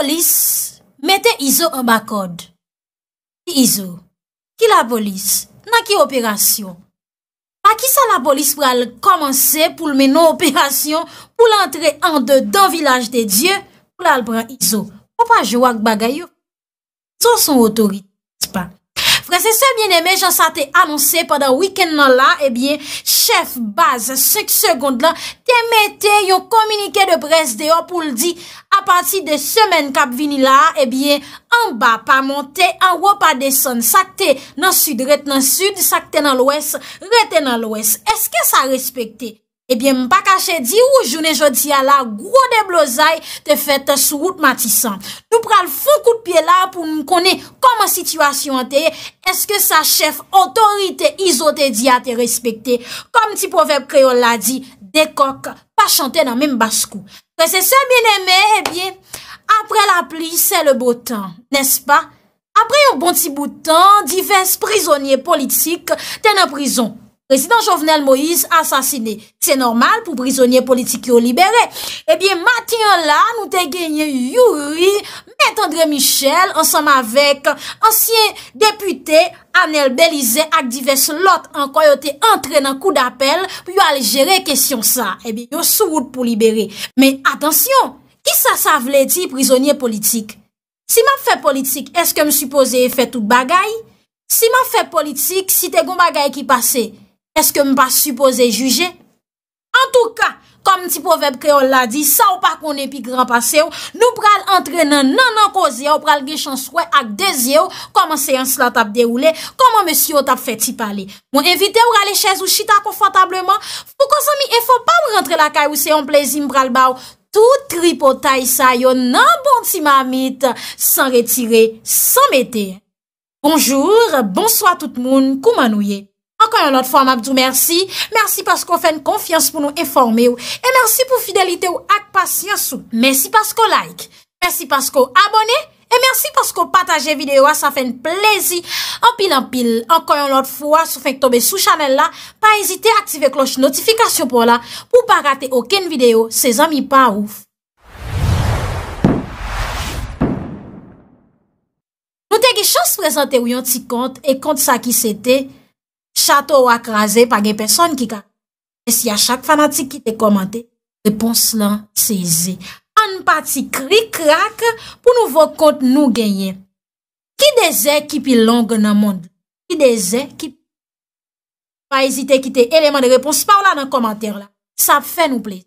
Polis mette Izo an bakod. Ki Izo? Ki la polis? Nan ki operasyon? Pa ki sa la polis pou al komanse pou l menon operasyon pou l antre an de dan vilaj de Diyen pou l al pran Izo? Po pa jo wak bagay yo? So son otorit. Prese sebyen eme jan sa te anonsen padan wikend nan la, ebyen, eh chef baz, sek segond lan, temete yon komunike de pres de yo pou ldi a pati de semen kap vini la, ebyen, an ba pa monte, an wo pa deson, sakte nan sud, ret nan sud, sakte nan lwes, ret nan lwes. Eske sa respekte? Ebyen mpa kache di ou jounen jodi a la gro de blozay te fete sou wout matisan. Nou pral fou kout pie la pou mkone koman situasyon te. Eske sa chef otorite izote di a te respekte. Kom ti povep kreol la di, dekok pa chante nan men mbaskou. Se se se bineme, ebyen, apre la pli se le botan, nespa? Apre yon bon ti botan, divez prizonye politik ten a prizon. Prezident Jovenel Moïse a sasine. Se normal pou prizonier politik yo libere. Ebyen eh matin la nou te genye yuri. Met Andre Michel ansanm avek ansyen depute Anel Belize ak divers lot anko yo te entre nan kou d'apel pou yo ale jere kesyon sa. Ebyen eh yo sou wout pou libere. Men atensyon, ki sa sa vle ti prizonier politik? Si man fe politik, eske m supose e fe tout bagay? Si man fe politik, si te goun bagay ki pase? Eske m pa suppose juje? En tou ka, kom ti poveb kreol la di, sa ou pa konen pi gran pase ou, nou pral entre nan nan ankoze ou pral gechanswe ak deze ou, koman seyon slat ap deroule, koman monsi ou tap feti pale. Mwen evite ou rale chèz ou chita konfantableman, pou konse mi, e fò pa ou rentre la kaj ou seyon plezi m pral bau, tou tripo tay sa yo nan bon ti mamit, san retire, san mete. Bonjour, bonsoi tout moun, kouman ou ye? Ankon yon lot fwa mabdou mersi, mersi paskou fèn konfians pou nou eforme ou, e mersi pou fidelite ou ak pasyans ou, mersi paskou like, mersi paskou abone, e mersi paskou pataje videyo a sa fèn plezi. Anpil anpil, ankon yon lot fwa sou fèn k tombe sou chanel la, pa ezite aktive kloche notifikasyon pou la, pou pa rate oken videyo se zami pa ouf. Nou te ge chan se prezante ou yon ti kont, e kont sa ki se te... Chate ou akraze pa gen peson ki ka. E si a chak fanatik ki te komante, repons lan seize. An pati kri krak pou nou vok kont nou genyen. Ki deze ki pi long nan mond? Ki deze ki... Pa ezite ki te eleman de repons pa oh, ou la nan komante la. Sa fe nou ple.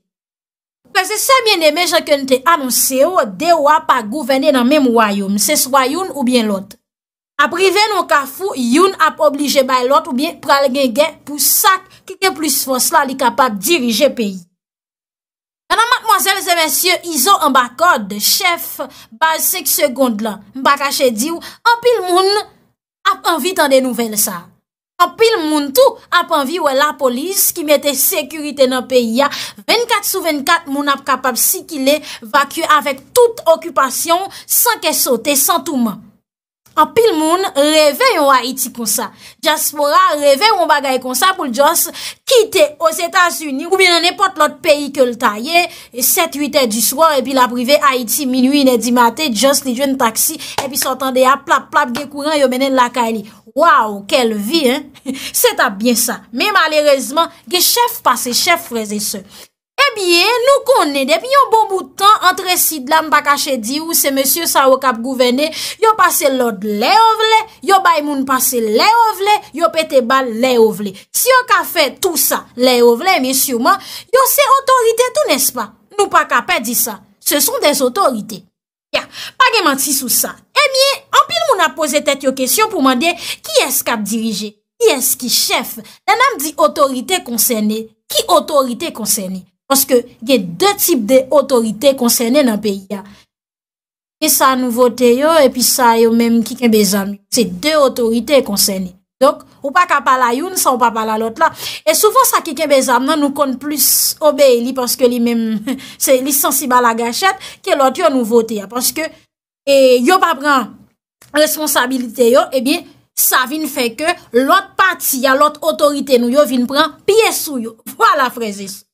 Kwa se se mwen de meja ki an te anonsi ou, dewa pa gouvene nan mem wayoum. Se swayoun ou bien lote. Ap rive nou kafou, youn ap oblije bay lot ou bien pral gen gen pou sak kike plus fos la li kapap dirije peyi. Kanan matmozèl zè mensyè, izo an bakod, chèf, basèk segond la, mbakache diw, apil moun ap anvi tan den nouvel sa. Apil moun tou ap anvi wè la polis ki mette sekurite nan peyi ya, 24 sou 24 moun ap kapap si ki le vakye avèk tout okupasyon san ke sote, san touman. An pil moun, revè yon Haiti konsa. Jaspora revè yon bagay konsa pou l'jos, kite os Etats-Unis, ou bi nan nepot lot peyi ke l'ta ye, 7-8 et du swan, epi la prive Haiti minui ne di mate, jos li jwen taksi, epi sotan deya, plap plap, ge kouran yo menen lakay li. Waw, kel vi, hein? Se tap bien sa. Me malerezman, ge chef pase, chef freze se. Abye, nou konen, depi yon bon boutan entre sid eh la mba kache di ou se msye sa wak ap gouvene, yon pase lod le ovle, yon bay moun pase le ovle, yon pete bal le ovle. Si yon ka fe tout sa, le ovle, mi souman, yon se otorite tout nespa. Nou pa kape di sa. Se son de otorite. Ya, pa ge manti sou sa. Emiye, anpil moun ap pose tet yo kesyon pou mande, ki es kap dirije? Ki es ki chef? Nan am di otorite konsene, ki otorite konsene? Ponske gen de tip de otorite konsene nan peyi ya. E sa nou vote yo, epi sa yo menm kiken bezan. Se de otorite konsene. Donk, ou pa kapala yon, sa ou pa pala lot la. E soufons sa kiken bezan, nan nou kon plus obe li, poske li menm, se li sensiba la gachet, ke lot yo nou vote ya. Ponske, yo pa pran responsabilite yo, ebyen, eh sa vin feke, lot pati ya, lot otorite nou, yo vin pran piye sou yo. Vo la freze sou.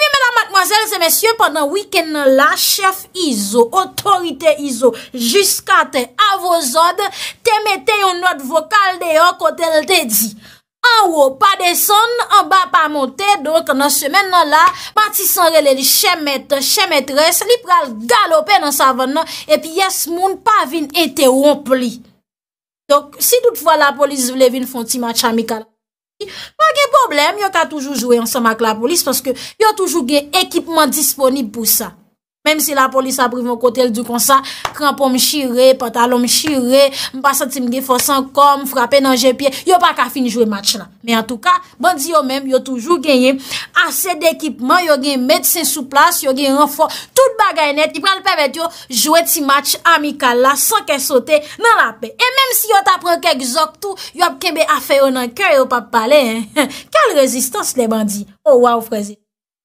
E pi mèda mèdè mwazèl, se mèsyè, pòndan wikènd nan la, chèf Izo, otorite Izo, jyskante avozod, te mètè yon note vokal deyo kòtèl te di. An wò, pa deson, an ba pa monte, dòk nan sèmènd nan la, pati sanre lè li chèmèt, chèmèt res, li pral galopè nan savan nan, e pi yes moun pa vin etè wopli. Dòk, si dout vwa la polis vle vin fon ti man chamika la. Mwen gen problem, yon ka toujou jouye ansan mak la polis Panske yon toujou gen ekipman disponib pou sa Mem si la polis aprivo kote l du konsa, krampon m shire, patalon m shire, m basa tim ge fosan kom, frapen nan jepye, yo pa ka finjou e match la. Men an tou ka, bandi yo men, yo toujou genye, ase de ekipman, yo genye medsin sou plas, yo genye renfon, tout bagay net, ki pral pe vet yo, jouet si match amikal la, san ke sote nan la pe. E men si yo ta pran kek zok tou, yo kembe afe yo nan kè, yo pa pale, kel rezistans le bandi, owa oh, ou freze.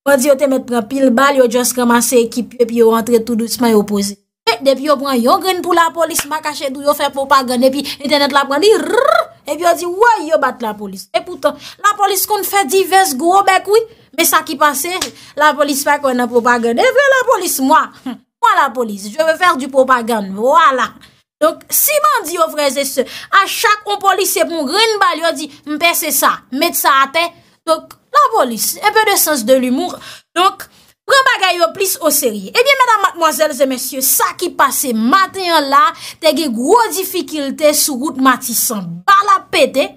Mwen di yo te met pran pil bal, yo just kaman se ekipye, pi yo rentre tout douceman yo pose. E, depi yo pran yon gren pou la polis, makache dou yo fè propagande, pi internet la pran di rrrr, epi yo di woy yo bat la polis. E poutan, la polis kon fè divers go, bek wèk wèk, mè sa ki panse, la polis fè kon a propagande, epi la polis mwa, mwa la polis, jwè fè du propagande, wòla. Donk, si mwen di yo freze se, a chak kon polis epi mwen gren bal, yo di mpe se sa, mète sa ate, tonk, La bolis, epe de sens de l'humour. Donk, pran bagay yo plis o seri. Ebyen, eh madame, mademoiselles et messieurs, sa ki pase matenyan la, tege groz difikilte sou gout matisan. Bala pete,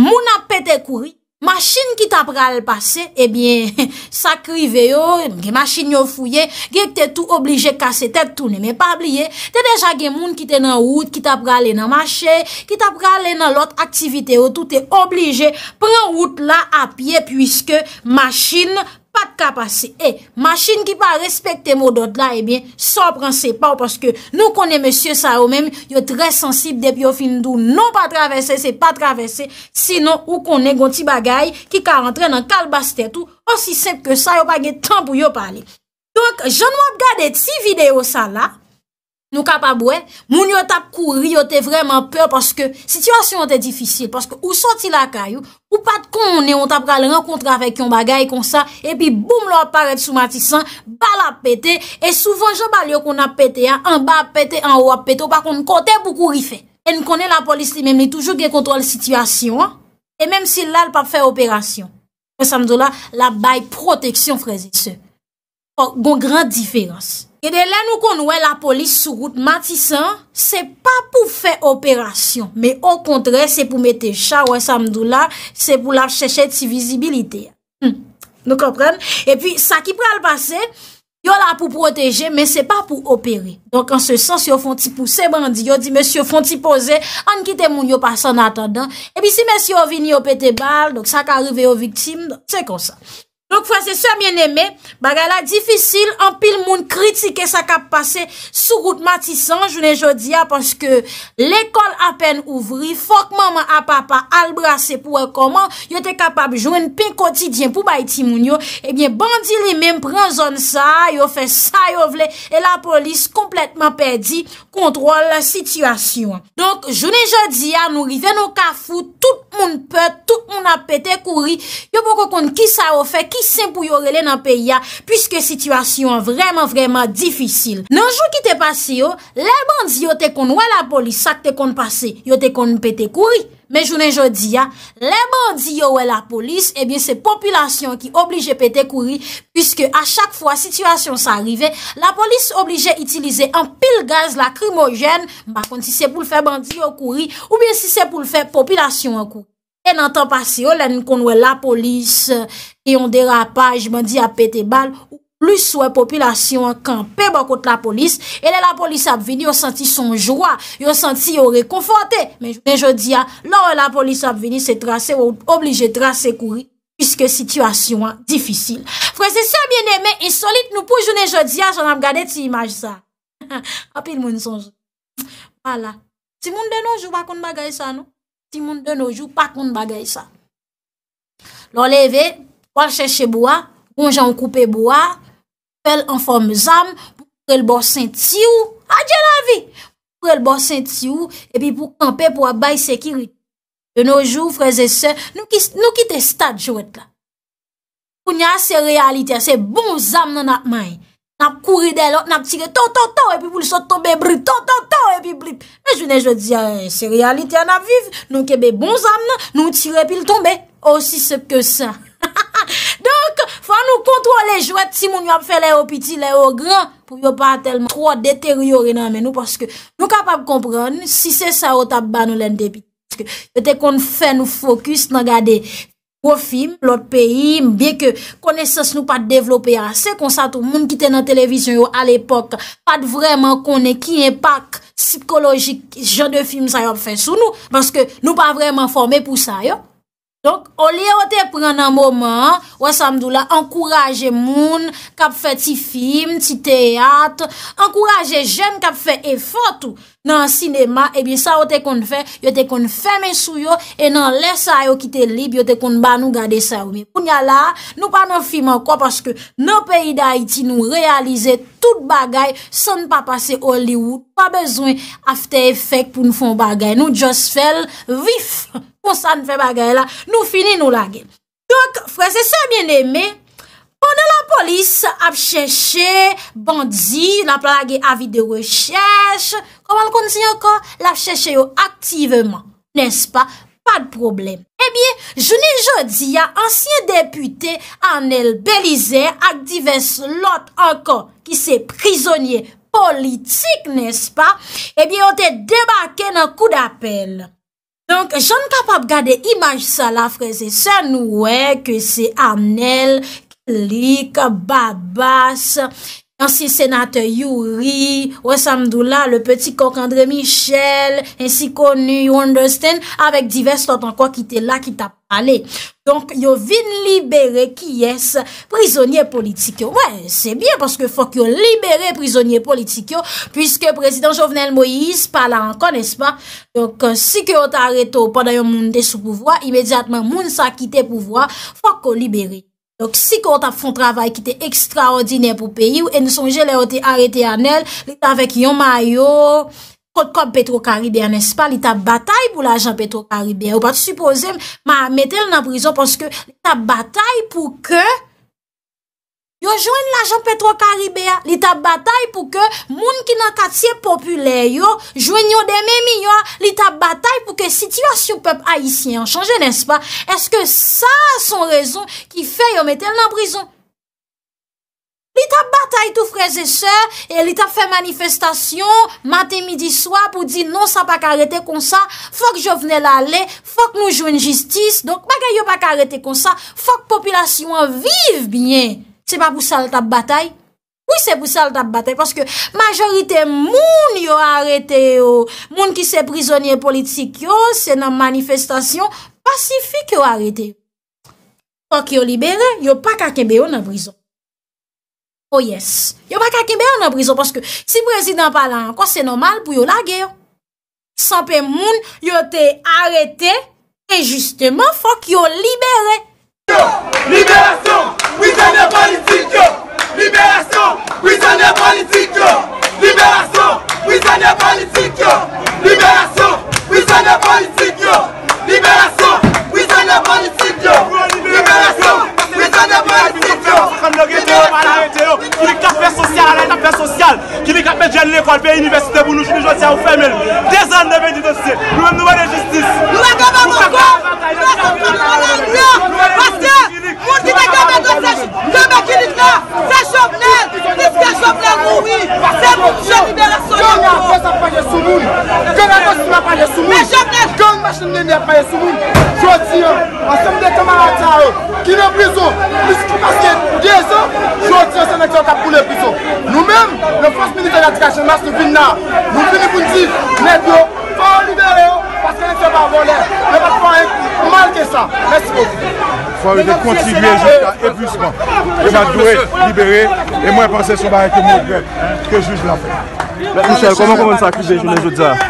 mounan pete kouri. Maschine ki ta pral pase, ebyen, eh sakrive yo, gen maschine yo fouye, gen te tou oblije kase tep tou ne me pabliye, te deja gen moun ki te nan wout, ki ta pral ena mache, ki ta pral ena lot aktivite yo, tou te oblije, pren wout la apye, pwiske maschine pase. kapase. E, machin ki pa respekte modot la, ebyen, sorprense pa ou paske nou konen monsye sa ou mem, yo tre sensib dep yo fin dou non pa travesse, se pa travesse sinon ou konen gonti bagay ki ka rentren nan kalbaste tou osi sep ke sa yo pa gen tan pou yo pale. Donk, joun wap gade ti video sa la Nou ka pa bouen, moun yo tap kouri yo te vreman peur Paske situasyon te difisil Paske ou soti la kayou Ou pat kon ne, on tap ka le renkontre avek yon bagay kon sa Epi boum lo ap paret sou matisan Bal ap pete E souvan jen bal yo kon ap pete An ba ap pete, an wap peto Bakon kon te pou kouri fe En konen la polis li menm li toujou gen kontrol situasyon E menm si la l pa fe operasyon Mwen sa mdola la bay proteksyon frezi se Gon gran diferans Kede lè nou kon wè la polis sou gout matisan, se pa pou fè operasyon. Me o kontre, se pou mette chawè samdou la, se pou la chèchè ti vizibilite. Hmm. Nou kompren? E pi sa ki pral pase, yo la pou proteje, men se pa pou operé. Donk an se sens yo fonti pousse bandi, yo di mèsyo fonti pose, an kite moun yo pasan atadan. E pi si mèsyo vini yo pète bal, donk sa ka rive yo viktime, se kon sa. Donk fwa se se mwen eme, bagala difisil, an pil moun kritike sa kap pase sou gout matisan jounen jodia, panske l'ekol apen ouvri, fok maman apapa albrase pou ekoman, yo te kapab jounen pin kotidyen pou bayti moun yo, ebyen bandi li menm pren zon sa, yo fe sa yo vle, e la polis kompletman perdi, kontrol la situasyon. Donk jounen jodia, nou rive nou kafou, tout moun pet, tout moun apete kouri, yo boko kon ki sa yo fe, ki Sen pou yo rele nan peya Piske situasyon vreman vreman difisil Nan jou ki te pase yo Le bandi yo te kon wè la polis Sak te kon eh pase, yo te kon pete kouri Men jounen jodi ya Le bandi yo wè la polis Ebyen se populasyon ki oblije pete kouri Piske a chak fwa situasyon sa arrive La polis oblije itilize An pil gaz la krimojen Bakon si se pou l fè bandi yo kouri Ou bien si se pou l fè populasyon an kouri E nan tan pa si yo, la nin kon wè la polis ki yon dera pa, jman di apete bal, ou plus wè popilasyon an kan pe bakot la polis, e le la polis ap veni, yo senti son jwa, yo senti yo rekonforte, men jounen jodia, la ou la polis ap veni se trase, ou oblije trase kuri, pwiske situasyon an difisil. Fwè se se bien eme, insolit nou pou jounen ah, jodia, jwana m gade ti imaj sa. A ah, pi l moun son jwa. Wala. Si moun deno, jwa bakon bagay sa nou. Si moun de noujou, pa koun bagay sa. Lò leve, wòl chèche bouwa, koun jan koupe bouwa, fèl an form zanm, pou prèl bò sènt siw, adjè la vi, pou prèl bò sènt siw, epi pou kampe pou abay sekirit. De noujou, freze se, nou kite stad chouet la. Pou nya se realite, se bon zanm nan ap maye. N ap kouri delot, n ap tire to to to, epi pou li sot tobe brup, to to to, epi brup. Mè jwene jwè diyan, se realite an ap viv, nou kebe bon zam nan, nou tire epi l tombe, osi sep ke sa. Donk, fwa nou kontwole jwè ti moun yon ap fè le o piti, le o gran, pou yon pa telman. Tro deteryor inanmen nou, paske nou kapap kompran, si se sa o tap ban nou lende piti. Pwete kon fè nou fokus nan gade. Ou film, l'ot peyi, mbyen ke kone sas nou pat devlope ya, se kon sa tou moun ki ten an televizyon yo al epok, pat vreman kone ki empak psikolojik jen de film zayop fe sou nou, baske nou pa vreman forme pou sa yo. Donk, olye ou te pren nan mouman, wè samdou la, ankouraje moun, kap fè ti film, ti teyat, ankouraje jen kap fè efotou nan sinema, ebi eh sa ou te kon fè, yo te kon fè mè sou yo, e nan lè sa yo ki te lib, yo te kon ba nou gade sa ou. Poun ya la, nou pan nan film anko, paske nan peyi da Haiti, nou realize tout bagay, san pa pase Hollywood, pa bezwen afte efek pou nou fon bagay, nou just fèl vif. Pon sa nou fe bagay la, nou fini nou la gen. Dok, fwese se mwen eme, pwene la polis ap chèche, bandi, nan plan la gen avi de rechèche, koman l konti an kon, l ap chèche yo aktiveman. Nes pa, pa de problem. E eh bie, jouni jodi ya ansyen depute an el belize ak divers lot an kon ki se prizonye politik, nes pa, e eh bie o te debake nan kou da apel. Donk, joun kapap gade imaj sa la freze se noue ke se amnel, klik, babas. ansi senate Youri, Wessam Doula, le peti kok Andre Michel, ensi konu Wanderstein, avèk divers ton tankwa ki te la ki ta pale. Donk yo vin libere ki yes, prizonye politikyo. Wè, se byen paske fòk yo libere prizonye politikyo, pwiske prezident Jovenel Moïse pala an konespa. Donk euh, si ki yo tare to, padayon moun de sou pouvoi, imediatman moun sa kite pouvoi, fòk yo libere. Donk si kon ta fon travay ki te ekstraordinè pou peyi ou e nou sonje le o te arete anel, li ta vek yon mayo kot kop Petro-Karibè, nespa? Li ta batay pou la ajan Petro-Karibè ou pa te suppose ma metel nan prizon ponske li ta batay pou ke... Yo jwen la jan petro karibè ya, li ta batay pou ke moun ki nan katsye popule yo, jwen yo dememi yo, li ta batay pou ke situasyon pep haisyen chanje, nespa? Eske sa son rezon ki fe yo metel nan prizon? Li ta batay tou freze se, li ta fe manifestasyon, maten midi swa pou di non sa pa karete konsa, fok jo vene la le, fok nou jwen jistis, donk bagay yo pa karete konsa, fok populasyon viv bine. Se pa pou salta batay? Oui, se pou salta batay. Paske majorite moun yo arete yo. Moun ki se prizonye politik yo, se nan manifestasyon pasifik yo arete. Fok yo libere, yo pa kakebe yo nan prizon. Oh yes. Yo pa kakebe yo nan prizon. Paske si prezident pala anko, se normal pou yo lage yo. Sanpe moun yo te arete, e justement fok yo libere. Libèrasyon, wizenè politik yo Kili kapè sosyal, alè kapè sosyal Kili kapè jenè lè kwa lpè inyvesite bou nou jounè jwansè a ou fèmèl Nè pa yè sou moun, jò ti yon Asèm de kamara ta yon, ki nè prizo Pis ki paske, diè yon Jò ti yon, se nè ki yon ka pou lè prizo Nou mèm, lè fòs minite l'adikasyon Nas nou fin nan, nou fin nou koun di Nè di yon, fòs yon libere yon Paske nè ki yon pa volè, mè bak fòs yon Malkè sa, mèsi kou Fòs yon de kontiduyen joutan, ebusman Eman dure, libere E mwen panse sou barè ke moun kè Ke joutan la fòs Mè kouche, kouman kouman sa koube jounen joutan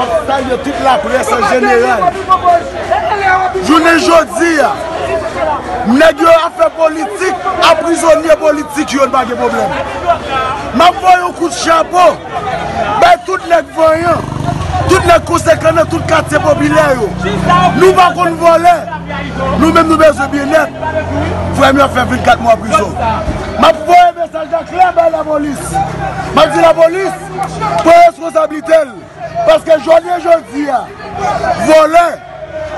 Mwen sa yo tout la pres genyaryal Jounen jodi ya Nèk yo afe politik A prizoniye politik yon bagye problem Mwen foy yo kous chapo Be tout lèk foyan Tout lèk konsekwene Tout kati popilya yo Nou bakon volè Nou mèm nou bezou bilè Foyan mi afe 24 mwen prizoun Mwen foye besaj da klem be la polis Mwen di la polis Poye sou sa bitel Paske jounen joun dia, volen,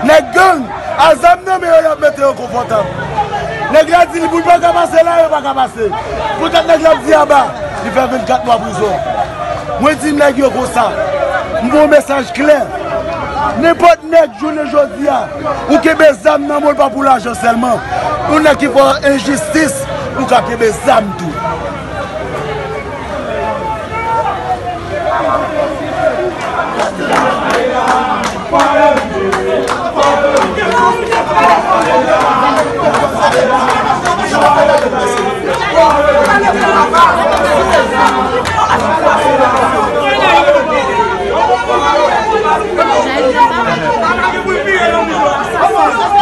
nek gen, a zamnen men yo yon mette yon konfotan. Nek gen di li pou jwa kama se la, yon pa kama se. Poutan nek gen di ya ba, li fe 24 mwa pou zon. Mwen di mnen gen yon kon sa, mwen bon mesaj kler. Nen pot nek jounen joun dia, ou kebe zam nan moun papou la jonselman. Ou nek ki fwa enjistis, ou ka kebe zam tou. Vamos, vamos.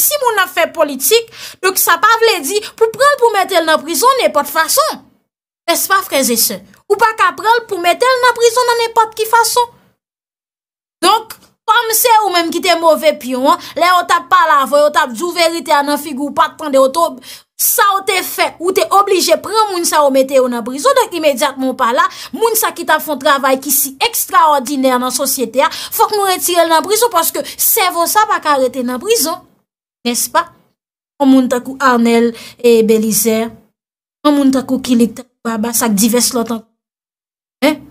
si moun afe politik, dok sa pa vle di, pou prel pou metel nan prizon, ne pat fason. Despa freze se. Ou pa ka prel pou metel nan prizon, nan ne pat ki fason. Donk, kwa mse ou menm ki te mouvep yon, le o tap pala avoy, o tap djou verite anan figou, pat tan de o to, sa o te fe, ou te oblije prel moun sa o metel nan prizon, dok imediat moun pala, moun sa ki tap fon travay ki si ekstraordinèr nan sosyete a, fok moun retirel nan prizon, paske se vo sa pa karete nan prizon. Nes pa? O moun takou Arnel e Belizer. O moun takou Kilik takou Aba. Sak divers lotan.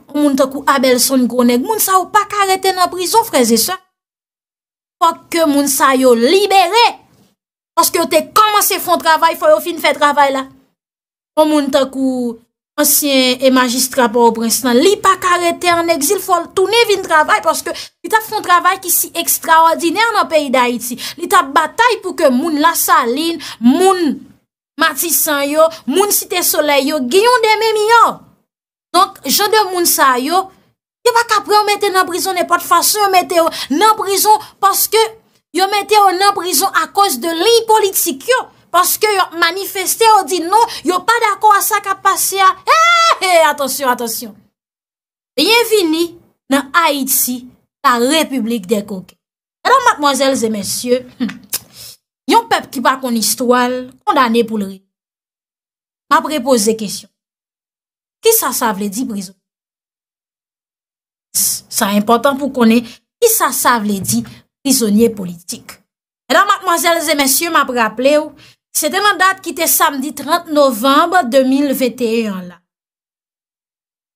O moun takou Abelson Gronek. Moun sa ou pa kareten a prizon freze sa. Fok ke moun sa yo libere. Panske yo te komanse fon travay. Foy yo fin fe travay la. O moun takou... ansyen e magistra pa ou prensnan, li pa karete an exil, fòl toune vin travay, porske li tap fon travay ki si ekstraordinèr nan peyi da iti. Li tap batay pou ke moun la salin, moun matisan yo, moun site soleyo, giyon demem yo. Donk, jode moun sa yo, yo va kapre ou mette nan brison nepot fason, yo mette nan brison porske yo mette nan brison akos de li politik yo. Paske yon manifeste ou di nou, yon pa dako a sa kapasyan. Hey, eh, hey, hey, atonsyon, atonsyon. Ben yon vini nan Haiti, la Republik de Koke. Edan, mademoiselles et messieurs, hmm, yon pep ki pa koni stoal, kondane pou lori. Mab repose zè kèsyon. Ki sa savle di prizonier? Sa important pou koni, ki sa savle di prizonier politik? Edan, mademoiselles et messieurs, mab rapple ou, Se denan dat ki te samdi 30 novemb 2021 la.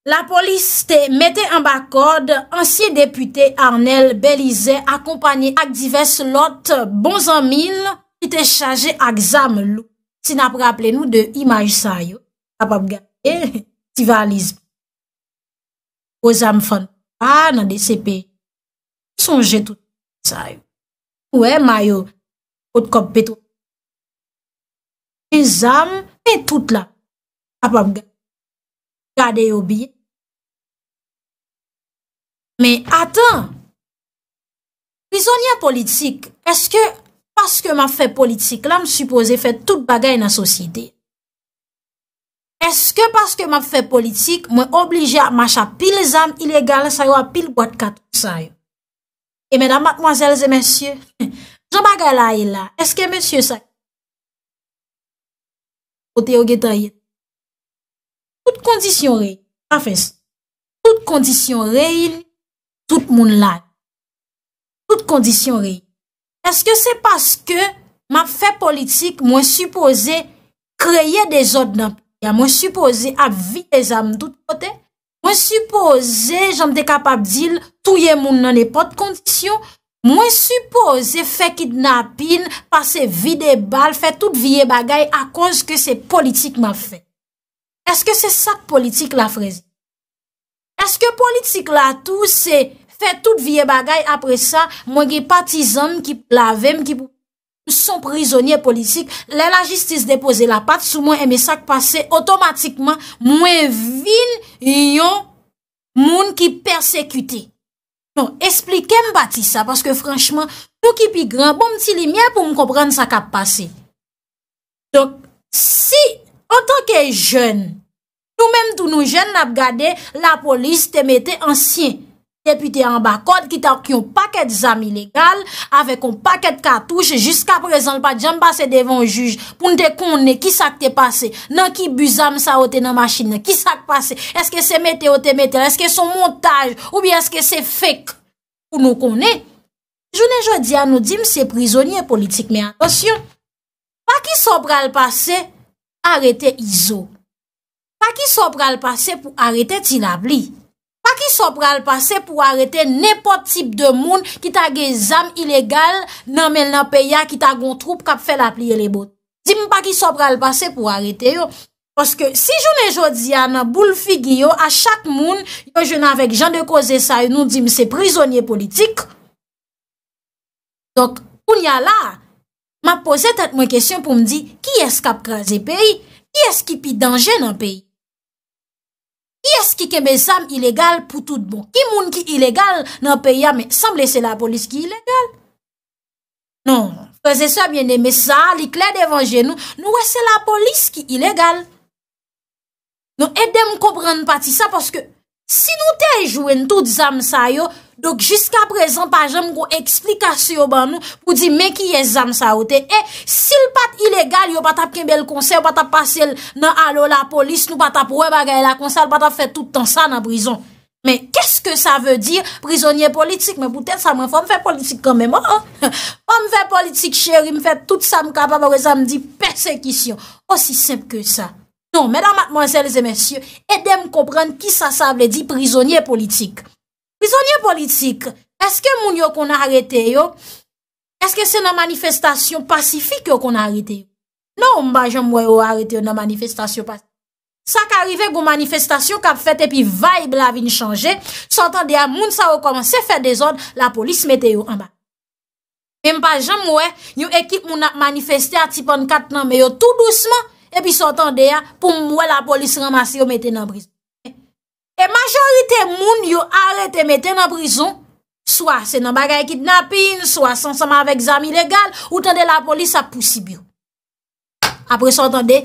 La polis te mette an bak kode ansye depute Arnel Belize akompany ak divers lot bonzan mil ki te chaje ak zam lou. Si na pou rappele nou de imaj sa yo. A pap gade, si valiz. Ozam fan ah, pa nan DCP. Sonje tout sa yo. Ou e mayo, pot kop petou. e zam, e tout la. A pa m gade. Gade yo bi. Me, atan. Prizonya politik, eske, paske m a fe politik, la m supose fe tout bagay na sosyede. Eske, paske m a fe politik, m ou obligi a mach apil e zam ilegal sa yo apil gwa katou sa yo. E mèdam matmwazèl zè mèsyè, jò bagay la e la, eske mèsyè sa yo. Pote yo getayet. Tout kondisyon rey. Afes. Tout kondisyon rey. Tout moun la. Tout kondisyon rey. Eske se paske ma fe politik mwen supose kreye de zot nan priya. Mwen supose ap vi de zanm tout pote. Mwen supose jan de kapap dil touye moun nan epot kondisyon. Mwen suppose fè kidnapin, fè vide bal, fè tout vie bagay a konj ke se politikman fè. Eske se sak politik la frezi? Eske politik la tou se fè tout vie bagay apre sa, mwen ki patizan, ki plavem, ki son prizonier politik, lè la jistis depose la pati sou mwen eme sak pase, otomatikman mwen vin yon moun ki persekute. Non, esplike m bati sa, paske franchman, tou ki pi gran, bon m ti li mè pou m komprende sa kap pase. Donk, si, an tanke jen, tou menm tou nou jen la b gade, la polis te mette ansyen. Depute an bakot, ki ta ki yon paket zam ilegal, avek yon paket katouche, jiska prezan lpa diyan basen devan juj, pou nte kone, ki sak te pase, nan ki buzam sa ote nan masine, ki sak pase, eske se mete ote metel, eske son montaj, ou bien eske se fek, pou nou kone. Jounen jodi an nou di, mse prizonye politik, men atosyon, pa ki sopral pase, arete Izo. Pa ki sopral pase pou arete Tila Bli. Pa ki sopra al pase pou arete nepot tip de moun ki ta ge zam ilegal nan men la peya ki ta gon troup kap fel ap liye le bot. Dim pa ki sopra al pase pou arete yo. Poske si jounen jodi ya nan bou l figi yo, a chak moun yon jounan vek jan de koze sa yon nou dim se prizonye politik. Dok, koun ya la, ma pose tat mwen kesyon pou mdi ki es kap kraze peyi, ki es ki pi denje nan peyi. ki eski keme sam ilegal pou tout bon? Ki moun ki ilegal nan peya, me sam lese la polis ki ilegal? Non, kweze sa mwen eme sa, li kler devanje nou, nou wese la polis ki ilegal. Nou edem koubran pati sa, pwoske, Si nou te jouen tout zam sa yo, dok jiska prezant pa jenm kon eksplikasyon ban nou, pou di men ki ye zam sa yo te. E, sil pat ilegal, yo pat ap kem bel konsen, yo pat ap pasel nan alo la polis, nou pat ap oue bagay la konsen, yo pat ap fet tout tan sa nan prizon. Men, keske sa ve di prizonye politik? Men, pou tèl sa mwen fè politik kanmèman. Fè mwen fè politik, chèri, mwen fè tout sa mwen kapan, yo rezan mwen di persekisyon. Osisèp ke sa. Non, mèdam, matman, zèl, zèm, mèsyè, edèm kompren ki sa sa vle di prizoniè politik. Prizoniè politik, eske moun yo kon a arete yo? Eske se nan manifestasyon pasifik yo kon a arete yo? Non, mba jèm mwen yo arete yo nan manifestasyon pasifik. Sa ka rive goun manifestasyon kap fète pi va i blavine chanje, sotan de a moun sa yo komanse fè de zon, la polis mete yo anba. Mba jèm mwen, yon ekip moun a manifeste a tipon kat nan, mwen yo tout douceman epi sotande ya, pou mwen la polis ramasi yo mette nan brison. E majorite moun yo arete mette nan brison, swa se nan bagay kidnapin, swa san sama ave exami legal, ou tande la polis apousibyo. Apre sotande,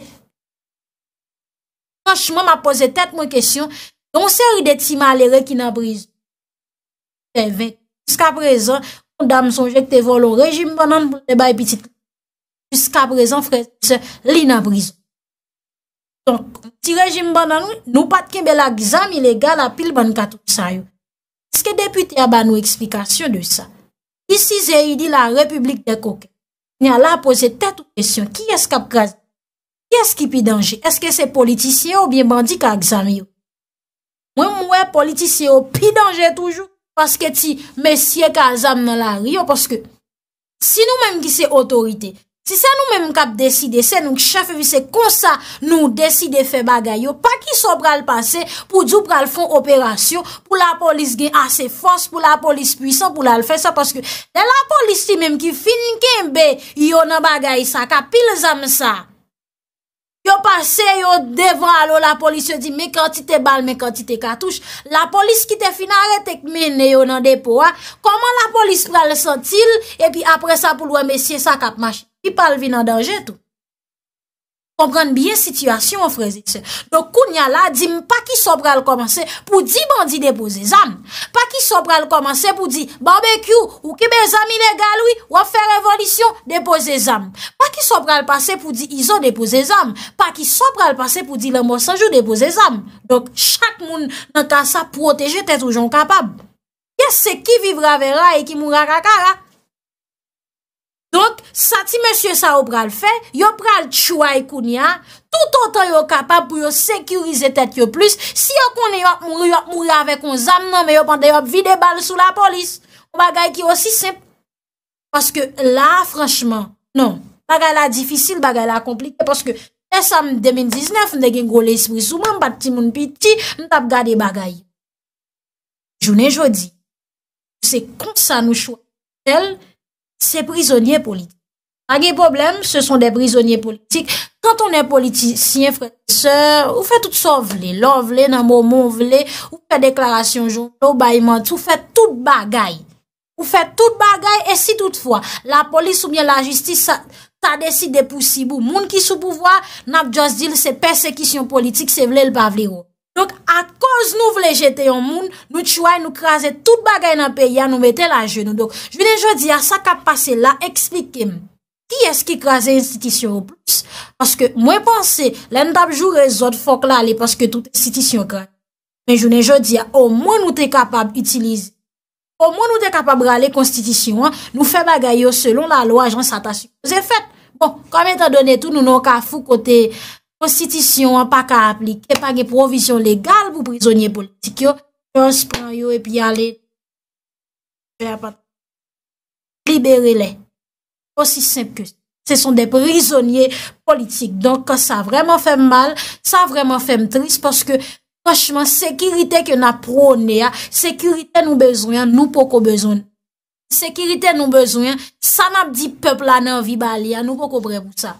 chanche mwen ma pose tet mwen kesyon, don seri de ti malere ki nan brison. Juska prezon, mwen dam sonje ki te volon rejim, banan pou te baye pitit. Juska prezon, frè, se li nan brison. Don, ti rejim ban nan nou, nou pat ki be la gizam ilegal apil ban katou sa yo. Eske depute ya ban nou eksplikasyon de sa. Isi ze yi di la Republik de Koke. Nya la pose tet ou pesyon. Ki eskap krasi? Ki eski pi denje? Eske se politisye ou biye bandi ka gizam yo? Mwen mwen politisye ou pi denje toujou? Paske ti mesye ka gizam nan la riyo? Paske si nou menm ki se otorite... Si se nou menm kap deside, se nou chefe vi se konsa nou deside fe bagay yo, pa ki son pral pase pou djou pral fon operasyon pou la polis gen ase fons pou la polis pwisan pou lal fe sa paske la polis ti menm ki fin kenbe yonan bagay sa kapil zam sa. yo pase yo devan alo la polis yo di, mek an ti te bal, mek an ti te katouche, la polis ki te finare tek men yo nan depo a, koman la polis wale sentil, e pi apre sa pou lwa mesye sa kapmache, pi pal vi nan danje tou. Komprende biye situasyon ou frezi se. Dok kou nya la, di m pa ki sobral komanse pou di bandi depoze zam. Pa ki sobral komanse pou di barbekyou ou ki be zami negal ou wap fe revolisyon depoze zam. Pa ki sobral komanse pou di izon depoze zam. Pa ki sobral komanse pou di lemo sanjou depoze zam. Dok chak moun nan tasa proteje tetoujoun kapab. Kese ki vivra ve la e ki moun akakara? Donk, sa ti monsye sa ou pral fe, yo pral tchouay koun ya, tout an ton yo kapap pou yo sekurize tet yo plus, si yo konen yo mou yo mou yo avek on zam nan, yo pande yo vide bal sou la polis, ou bagay ki yo si sep. Paske la, franchman, non, bagay la difisil, bagay la komplike, paske S.A.M. 2019, mwen de gen gwo lespri souman, bat timoun pi ti, mwen tap gade bagay. Jounen jodi, se kon sa nou chouay tel, Se prizonye politik. An gen problem, se son de prizonye politik. Kanton e politisyen, fratiseur, ou fe tout so vle. Lo vle, nan mou mou vle, ou fe deklarasyon jouno, ou ba imant, ou fe tout bagay. Ou fe tout bagay, e si tout fwa. La polis ou bien la justis, sa deside pou si bou. Moun ki sou pouvoi, nap just dil se persekisyon politik, se vle l pa vle ou. Donk a koz nou vle jete yon moun, nou tchouay nou kraze tout bagay nan peyi an nou mette la genou. Donk jounen joun di a sa kap pase la, eksplike m. Ki eski kraze institisyon ou plus? Paske mwen panse, len tap joun rezot fok la ale paske tout institisyon kraze. Men jounen joun di a, o moun nou te kapab utilize. O moun nou te kapab rale konstitisyon an, nou fe bagay yo selon la lo ajan satasyon. Zé fèt, bon, kame ta donne tout nou nou ka fou kote... konstitisyon an pa ka aplik, e pa ge provizyon legal pou prizonye politik yo, jans pran yo e pi ale, libere le, posi semp ke se son de prizonye politik, donk sa vreman fem mal, sa vreman fem tris, poske, koshman, sekirite ke na prone ya, sekirite nou bezwen, nou poko bezwen, sekirite nou bezwen, san ap di pepl an an vibali ya, nou poko brev ou sa,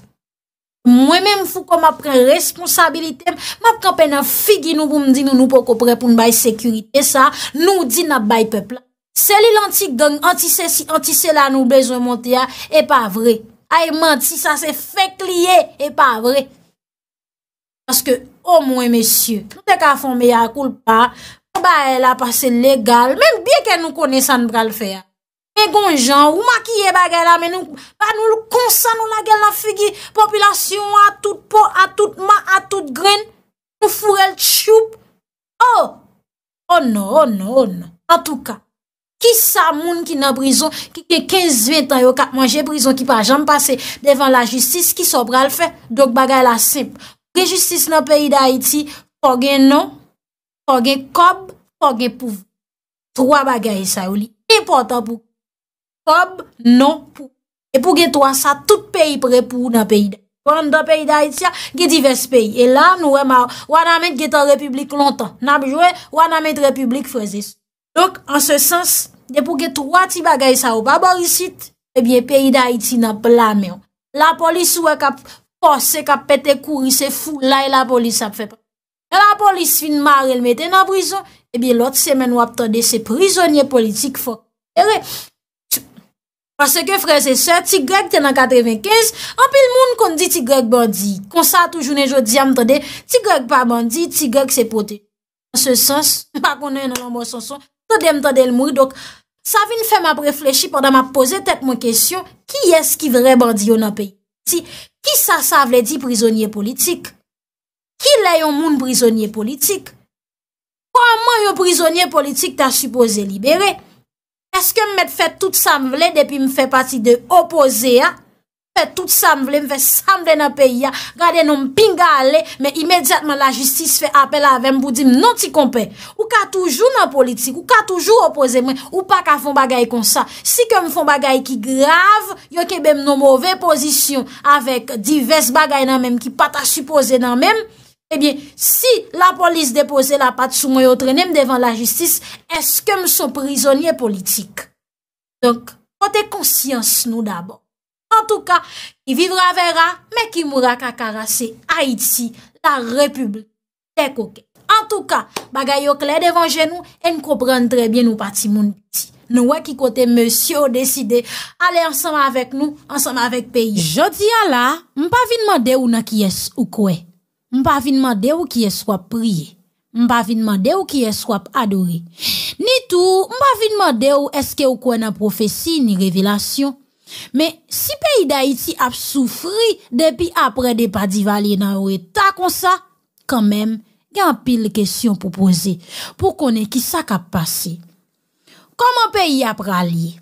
Mwen men mfou kon m apren responsabilite, m ap kapen an figi nou pou m di nou nou pou kopre pou nou bay sekurite sa, nou di nou bay pepla. Sè li lantik don anti-sesi, anti-sela nou bejomote ya, e pa vre. Ay e manti, sa se fek liye, e pa vre. Paske, o mwen mesye, nou dek a fon beya kulpa, pou ba e la pase legal, men bien ke nou kone san bral feya. e gon jan, ou ma ki ye bagay la men nou, pa nou lou konsan nou la gel la figi, populasyon a tout pot, a tout ma, a tout gren, nou furel tchoup, oh, oh no, oh no, oh no, an tou ka, ki sa moun ki nan brison, ki ke 15-20 an yo ka, manje brison ki pa jam pase, devan la justis ki sobra l fe, dok bagay la semp, prejustis nan peyi da Haiti, fogue non, fogue kob, fogue pouf, 3 bagay sa ou li, e potan pouf, Pob, non, pou. E pou getou an sa, tout peyi pre pou nan peyi de. Pou an da peyi de Haiti ya, geti ves peyi. E la, nou ema, wana men geto republik lontan. Nabjou e, wana men republik frezis. Donk, an se sens, de pou getou wati bagay sa ou babarisit, e bie peyi de Haiti nan plame yo. La polis ou e kap fose, e kap pete kouri, se fou, la e la polis ap fepe. E la polis fin mare, el meten nan prizon, e bie lot semen wap tade se prizonye politik fok. E re. Pase ke frez e sè, ti gèk te nan 95, apil moun kon di ti gèk bandi. Kon sa toujoun e jò di am tade, ti gèk pa bandi, ti gèk se pote. An se sens, bako nou yon nan moun senson, tade m tade el mou. Dok, sa vin fè m ap reflechi pwanda m ap pose tèt mwen kesyon, ki esk ki vre bandi yon an pe? Ti, ki sa sa vle di prizoniye politik? Ki lè yon moun prizoniye politik? Kwa mwen yon prizoniye politik ta suppose liberè? Aske m met fè tout samvle depi m fè pati de opoze ya, fè tout samvle, m fè samvle nan peyi ya, gade nou m pingale, mè imedjatman la jistis fè apel avèm bou di m non ti kompè. Ou ka toujou nan politik, ou ka toujou opoze mwen, ou pa ka fon bagay kon sa, si ke m fon bagay ki grav, yo ke bem nou mouve pozisyon avèk divers bagay nan mèm ki pata supose nan mèm, Ebyen, si la polis depose la pat sou mwen yo trenen m devan la jistis, eske m son prizonye politik. Donk, pote konsyans nou d'abo. En tou ka, ki vivra vera, me ki mwra kakara se Haiti, la republ, dekoke. En tou ka, bagay yo kle devan gen nou, en koupren trebyen nou pati moun ti. Nou wè ki kote monsyo deside, ale ansanm avèk nou, ansanm avèk peyi. Jodi ya la, m pa vin mwade ou na kyes ou kwey. Mpa vinman de ou ki eswap priye? Mpa vinman de ou ki eswap adori? Ni tou, mpa vinman de ou eske ou kwen an profesi ni revelasyon? Me, si peyi da iti ap soufri depi apre de pa di valye nan ou etakon sa, kanmem, gen apil kesyon pou pose, pou kone ki sa kap pase. Koman peyi ap pralye?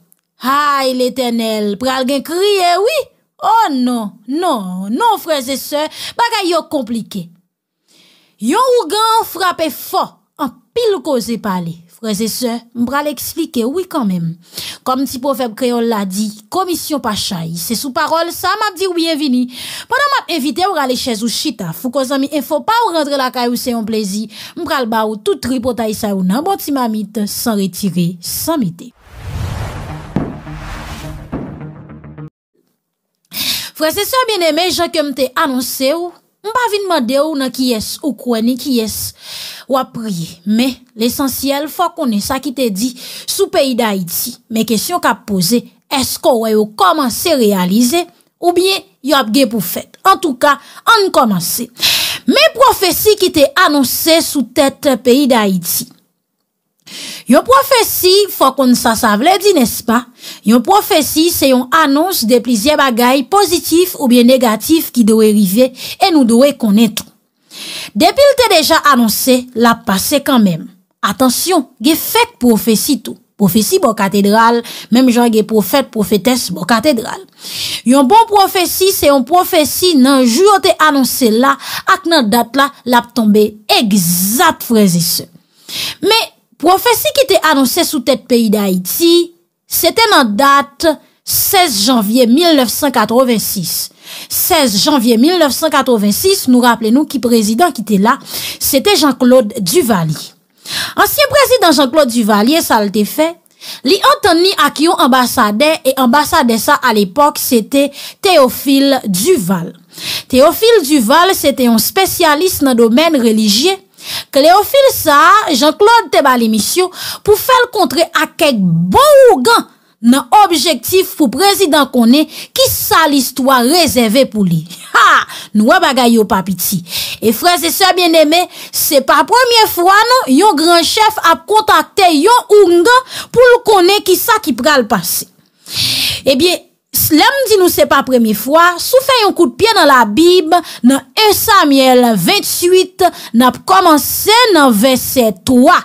Hay, le tenel, pral gen kriye, wii? Oh non, non, non, freze se, baka yo komplike. Yon ou gan frape fo, an pil kose pale. Freze se, mbra l'eksplike, oui kanmem. Kom ti profep kreol la di, komisyon pa chay, se sou parol sa, map di ou bienvini. Pendan map evite, ou rale chez ou chita. Fou ko zami, enfo pa ou rentre la kay ou se yon plezi. Mbral ba ou toutri potay sa ou nan boti ma mit, san retire, san mite. Fransese ou bien eme, jan kem te anonse ou, mpa vin mwade ou nan ki yes ou kweni ki yes ou apriye. Me, l'esensyel fwa konen sa ki te di sou peyi da iti. Me kesyon ka pose, esko wè ou koman se realize ou bien yop ge pou fet. En tou ka, an koman se. Me profesi ki te anonse sou tet peyi da iti. Yon profesi, fwa kon sa savle di nespa, yon profesi se yon anons de plizye bagay pozitif ou bien negatif ki dore rive e nou dore konen ton. Depil te deja anonsen, la passe kanmen. Atensyon, ge fek profesi tou. Profesi bo katedral, menm jwa ge profet, profetes bo katedral. Yon bon profesi se yon profesi nan ju yo te anonsen la ak nan dat la la ap tombe egzat freze se. Me, Profesi ki te anonsè sou tèt peyi d'Haïti, se te nan dat 16 janvye 1986. 16 janvye 1986, nou rappele nou ki prezident ki te la, se te Jean-Claude Duvalier. Ansyen prezident Jean-Claude Duvalier, sa le te fè, li antoni a ki yo ambassade, e ambassade sa al epok se te Teofil Duval. Teofil Duval se te yon spesyalis nan domen religye, Kleofil sa, Jean-Claude te ba l'emisyon pou fèl kontre akèk bon ougan nan objektif pou prezidant konen ki sa l'istwa rezève pou li. Ha! Nou wè bagay yo papiti. E frèzè se bienemè, se pa premier fwa nan, yon gran chef ap kontakte yon ougan pou l'ou konen ki sa ki pral pase. E eh bie... Slèm di nou se pa premi fwa, sou fè yon kout piè nan la bib, nan e Samuel 28, nan ap komanse nan 27-3.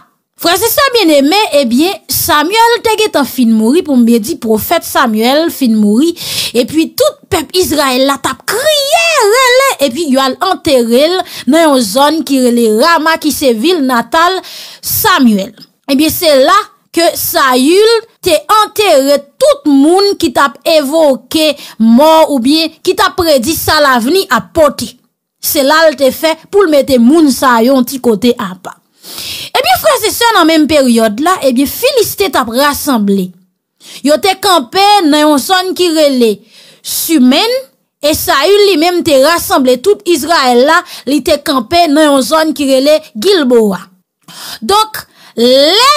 Fransè sa mwen eme, ebyen, Samuel tege tan fin mouri pou mwen di profet Samuel fin mouri, epi tout pep Israel la tap kriye rele, epi yon anterrel nan yon zon ki rele Rama ki se vil natal Samuel. Ebyen, eh se la fwa. Ke Sayul te anterre tout moun ki tap evoke mor ou bien ki tap predi sa la veni apoti. Se lal te fe pou l mette moun Sayon ti kote apa. Ebyen fras e sen an menm peryode la, ebyen Filiste tap rassemble. Yo te kampe nan yon son ki rele Sumen. E Sayul li menm te rassemble tout Izrael la li te kampe nan yon son ki rele Gilboa. Donk le...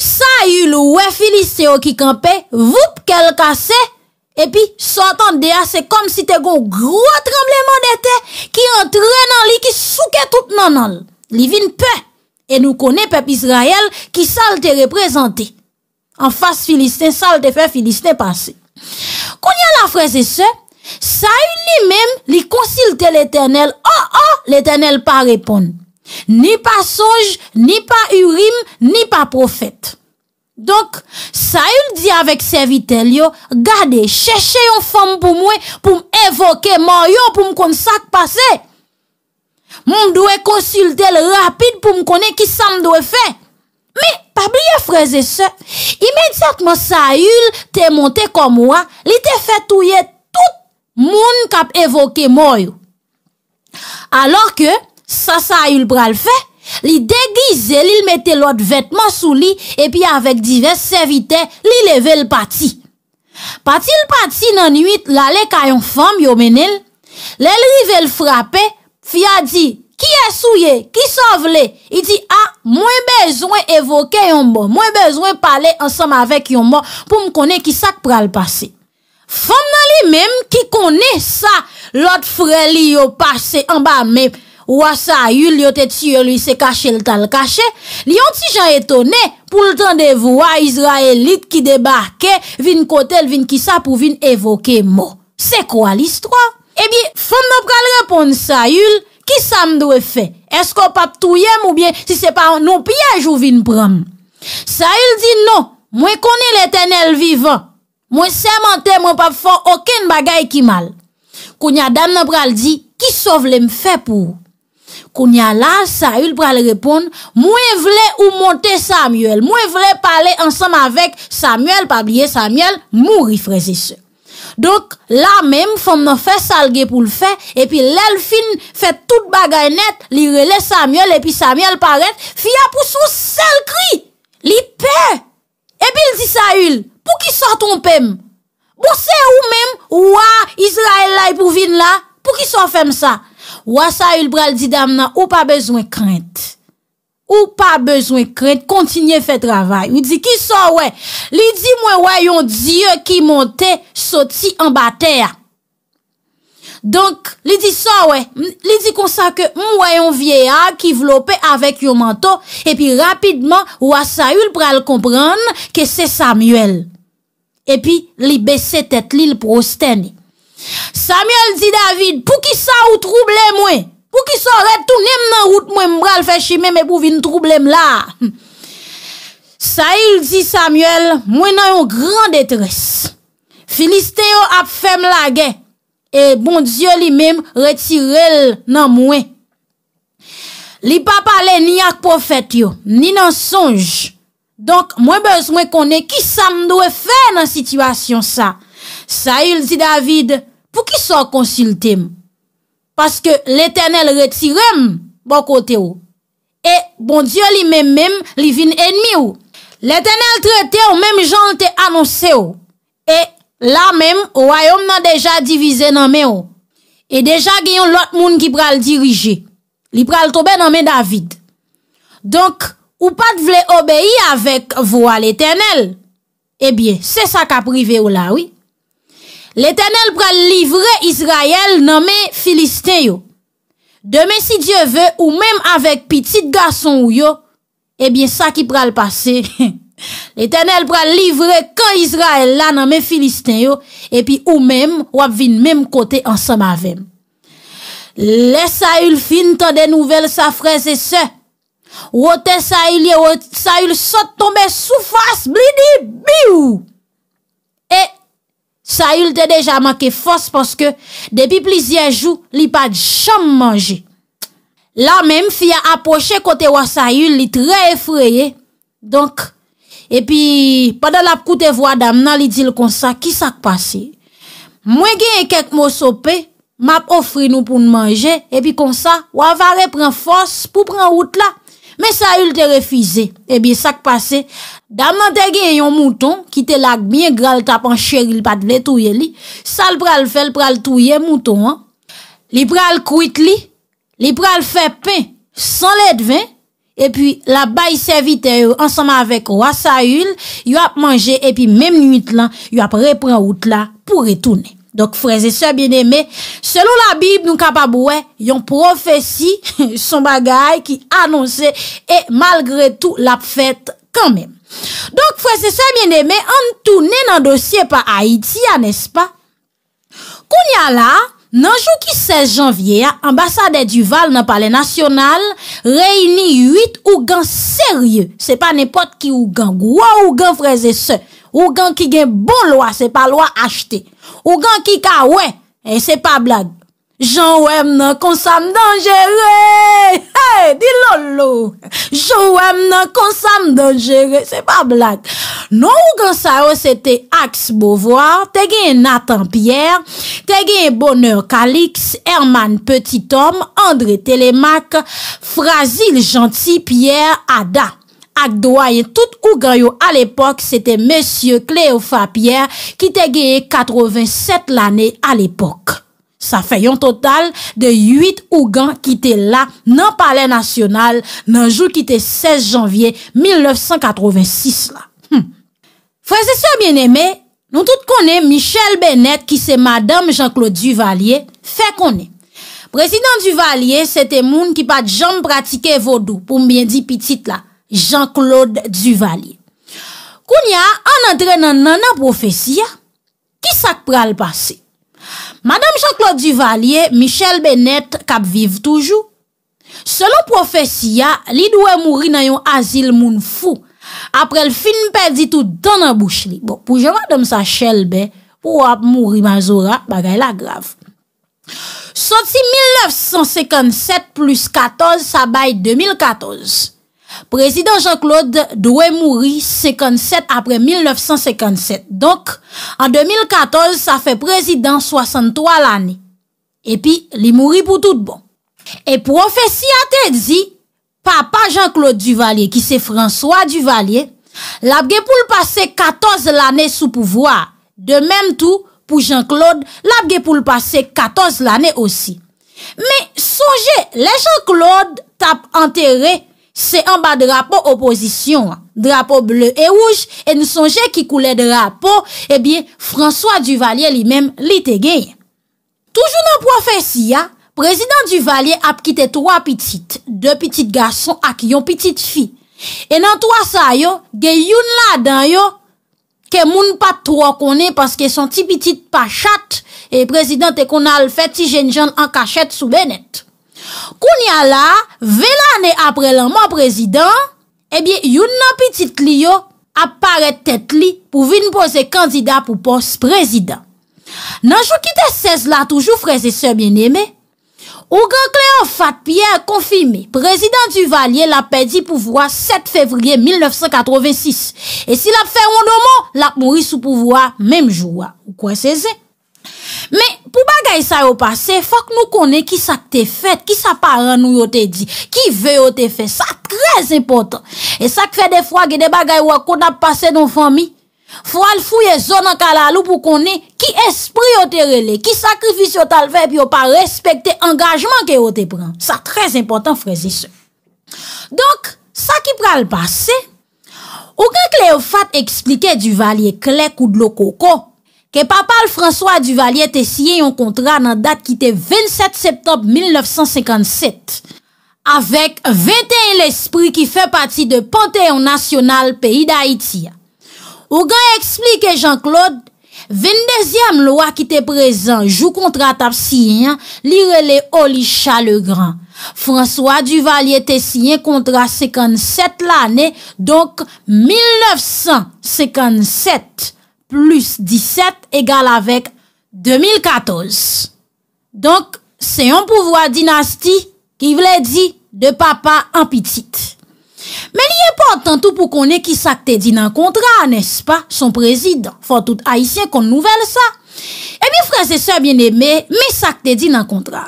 Sa yu l wè filiste yo ki kampe, vup kel kase, epi sotan dease kom si te gon gro trembleman de te, ki entre nan li, ki souke tout nan nan. Li vin pe, e nou kone pep Israel ki sal te reprezenti. An fase filiste, sal te fe filiste pase. Konye la freze se, sa yu li mem li konsilte l etenel, an oh, an oh, l etenel pa repon. Ni pa soj, ni pa urim, ni pa profet. Donk, Saül di avèk servitel yo, gade, chèche yon fòm pou mwen, pou m evoke mò yo, pou m kon sak pase. Moun dwe konsultel rapide pou m kone ki sa m dwe fe. Me, pa blye freze se, imedjatman Saül te montè komwa, li te fetouye tout moun kap evoke mò yo. Alòk yo, Sa sa yil pral fe, li degize, li mette lot vetman sou li, epi avèk divers servite, li leve l pati. Pati l pati nan 8, la le ka yon fòm yomenil, le li ve l frape, fia di, ki esouye, ki sovle, i di, a, mwen bezwen evoke yon bo, mwen bezwen pale ansam avèk yon bo, pou mkone ki sak pral pase. Fòm nan li mèm ki kone sa lot freli yo pase an ba mèm, Ouwa sa yul yote tsy yo lwi se kache l tal kache, li yon ti jan etone pou l tan de vwa Israelit ki debake vin kote l vin kisa pou vin evoke mo. Se kwa l istwa? Ebi, eh fon nopral repon sa yul, ki sa mdwe fe? Esko pap touyem ou bien si se pa nou piyaj ou vin pram? Sa yul di nou, mwen kone l etenel vivan. Mwen seman te mwen pap fon oken bagay ki mal. Kounya dam nopral di, ki sov le m fe pou ou? Koun ya la, Saül pral repon, mwen vle ou monte Samuel, mwen vle pale ansam avek Samuel, pabliye Samuel, mwen rifrezi se. Dok, la men, fom nan fe salge pou l fe, epi l el fin, fe tout bagay net, li rele Samuel, epi Samuel paret, fi apousou sel kri, li pe. Epi l di Saül, pou ki sa tonpem? Bo se ou men, wwa, Israel la epou vin la, pou ki sa fèm sa? Ouwa sa yul pral di dam nan, ou pa bezwen krent, ou pa bezwen krent, kontinye fe travay. Ou di ki sa we, li di mwen wayon diye ki monte soti an ba teya. Donk, li di sa we, li di konsa ke mwen wayon vieya ki vlope avèk yon manto, epi rapidman ouwa sa yul pral kompran ke se Samuel. Epi li bese tet li l prosteni. Samuel di David... Pou ki sa ou trouble mwen... Pou ki sa retou nem nan route mwen... Mwen al fè shime mwen pou vin trouble mwen la... Sa il di Samuel... Mwen nan yon gran detresse... Finiste yo ap fèm la gen... E bon Diyo li mem... Retirel nan mwen... Li papa le ni ak profet yo... Ni nan sonj... Donk mwen bez mwen konen... Ki sa mdowe fè nan situasyon sa... Sa il di David... Sò konsilte m. Paske l'Eternel retirem bokote ou. E bon Diyo li men men li vin enmi ou. L'Eternel trete ou menm jan te anonse ou. E la menm ou ayom nan deja divize nan men ou. E deja genyon lot moun ki pral dirije. Li pral tobe nan men David. Donk ou pat vle obeye avèk vwa l'Eternel. Ebyen se sa ka prive ou la ouy. L'Etenel pral livre Izrael nanme Filisteyo. Deme si Diyo ve ou mem avèk pitit gason ou yo, ebyen eh sa ki pral pase. L'Etenel pral livre kan Izrael la nanme Filisteyo, epi ou mem wap vin mem kote ansam avèm. Le sa yul fin tan den nouvel safreze se. Wote sa yul sot tome soufas blidi biwou. Sayul te deja manke fos pwoske depi plizye jou li pad chanm manje. La menm fya aposhe kote wa Sayul li tre efreye. Donk, epi padal ap koute vwa dam nan li dil konsa ki sak pase. Mwen genye kek mwosope, map ofri nou pou nmanje, epi konsa wavare pren fos pou pren wout la. Men eh Saül te refize, e bi sak pase, dam nan te gen yon mouton ki te lak bie gral tapan cheryl pat vle touye li, sal pral fel pral touye mouton an, li pral kwit li, li pral fe pen, san let ven, e pi la bay se vite ansama avek wa Saül, yop manje, e pi menm nit lan, yop repren out la pou retounen. Donk freze se bin eme, selou la bib nou kapabwe, yon profesi, son bagay ki anonse, e malgre tou la fete kanmem. Donk freze se bin eme, an tou nen an dosye pa Haiti ya nespa? Koun ya la, nanjou ki 16 janvye, ambasade Duval nan pale nasyonal, reyni 8 ougan serye. Se pa nepot ki ougan, gwa ougan freze se, ougan ki gen bon loa, se pa loa achete. Ou gan ki ka wè, e se pa blag. Jou wèm nan konsam dangere, hei, di lolo. Jou wèm nan konsam dangere, se pa blag. Nou ou gan sa yo se te Aks Bovoir, te gen Nathan Pierre, te gen Bonheur Kalix, Herman Petithomme, André Telemac, Frazil Gentil, Pierre Hadda. Ak doayen tout Ougan yo al epok, sete Monsie Cleofa Pierre ki te geye 87 l ane al epok. Sa fayon total de 8 Ougan ki te la nan palen nasyonal nan jou ki te 16 Janvye 1986 la. Hmm. Fwese sou a bien eme, nou tout konen Michel Bennett ki se Madame Jean-Claude Duvalier, fe konen. Prezident Duvalier sete moun ki pa djan pratike vodou pou mbyen di pitit la. Jean-Claude Duvalier. Koun ya, an entren nan nan profesi ya, ki sak pral pase? Madame Jean-Claude Duvalier, Michel Bennett, kap vive toujou. Selon profesi ya, li dwe mouri nan yon asil moun fou. Aprel fin mperdi tout dan nan bouch li. Bo, pou je madame sa chel be, pou ap mouri ma zora, bagay la grav. Soti 1957 plus 14, sa bay 2014. 2014. Prezident Jean-Claude doè mouri 57 apre 1957. Donk, an 2014 sa fè prezident 63 l'anè. Epi, li mouri pou tout bon. E profesi a te di, papa Jean-Claude Duvalier, ki se François Duvalier, labge pou l'passe 14 l'anè sou pouvoar. De menm tou, pou Jean-Claude, labge pou l'passe 14 l'anè osi. Me sonje, le Jean-Claude tap enterre Se an ba drapo oposisyon, drapo bleu e wouj, e nou sonje ki koule drapo, e eh bie François Duvalier li menm li te gey. Toujoun nan profesi ya, prezident Duvalier ap kite 3 pitit, 2 pitit gason ak yon pitit fi. E nan 3 sa yo, gey yon la dan yo, ke moun pat 3 konen paske son ti pitit pachat, e prezident te konal feti jen jen an kachet sou benet. Koun ya la, vel ane apre lanman prezidant, ebyen yon nan pitit li yo ap paret tet li pou vin pose kandida pou pos prezidant. Nan jou ki te sez la toujou freze se bien eme, ou kan Kleon Fat Pierre konfime prezidant du valye la pedi pouvwa 7 fevriye 1986. E si la pfermon do man, la mouri sou pouvwa memjouwa. Ou kwen sez e? Men pou bagay sa yo pase Fak nou konen ki sa te fet Ki sa paran nou yo te di Ki ve yo te fet Sa trez impotant E sa kre de fwa ge de bagay wakon ap pase don fami Fwa l fouye zon an kalalou pou konen Ki espri yo te rele Ki sakrifis yo tal ve Pi yo pa respekte engajman ke yo te pran Sa trez impotant frezi se Donk sa ki pra l pase Ou genk le yo fat Eksplike du valye klek ou de lo koko Ke papal François Duvalier Tessier yon kontra nan dat ki te 27 septembre 1957. Avèk 21 l'esprit ki fè pati de Panthéon National, peyi d'Haïti. Ogan eksplike Jean-Claude, 22e lwa ki te prezen jou kontra Tapsien, li rele Olisha le Grand. François Duvalier Tessier kontra 57 l'anè, donk 1957. plus 17, egal avek 2014. Donk, se yon pouvoi dinasti, ki vle di, de papa an pitit. Men li yon portantou pou konen ki sakte di nan kontra, nes pa, son prezident, fotout haisyen kon nouvel sa, e eh mi freze se bien eme, mi sakte di nan kontra.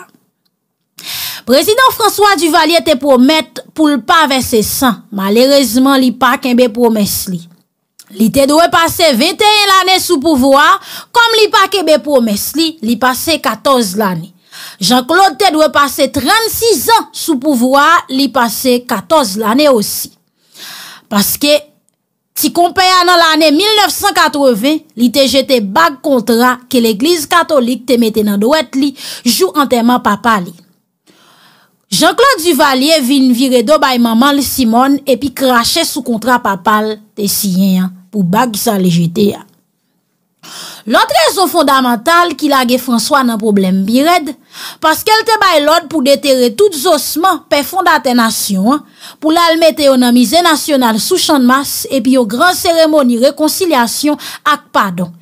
Prezident François Duvalier te promette pou l'pa ve se san, malerezman li pa kenbe promes li. Li te dwe pase 21 lane sou pouvoar, kom li pa kebe promes li, li pase 14 lane. Jean-Claude te dwe pase 36 an sou pouvoar, li pase 14 lane osi. Paske, ti kompeya nan lane 1980, li te jete bag kontra ke l'Eglise Katolik te mette nan doet li, jou anterman papa li. Jean-Claude Duvalier vin vire do bay maman li Simon epi krashe sou kontra papal te siyen an. pou bag sa legete ya. L'an tre zo fondamental ki lage François nan problem bi red, paske el te bay lode pou detere tout zosman pe fondate nasyon, pou lal mette yo nan mize nasyonal sou chanmas, epi yo gran seremoni rekoncilasyon ak padon.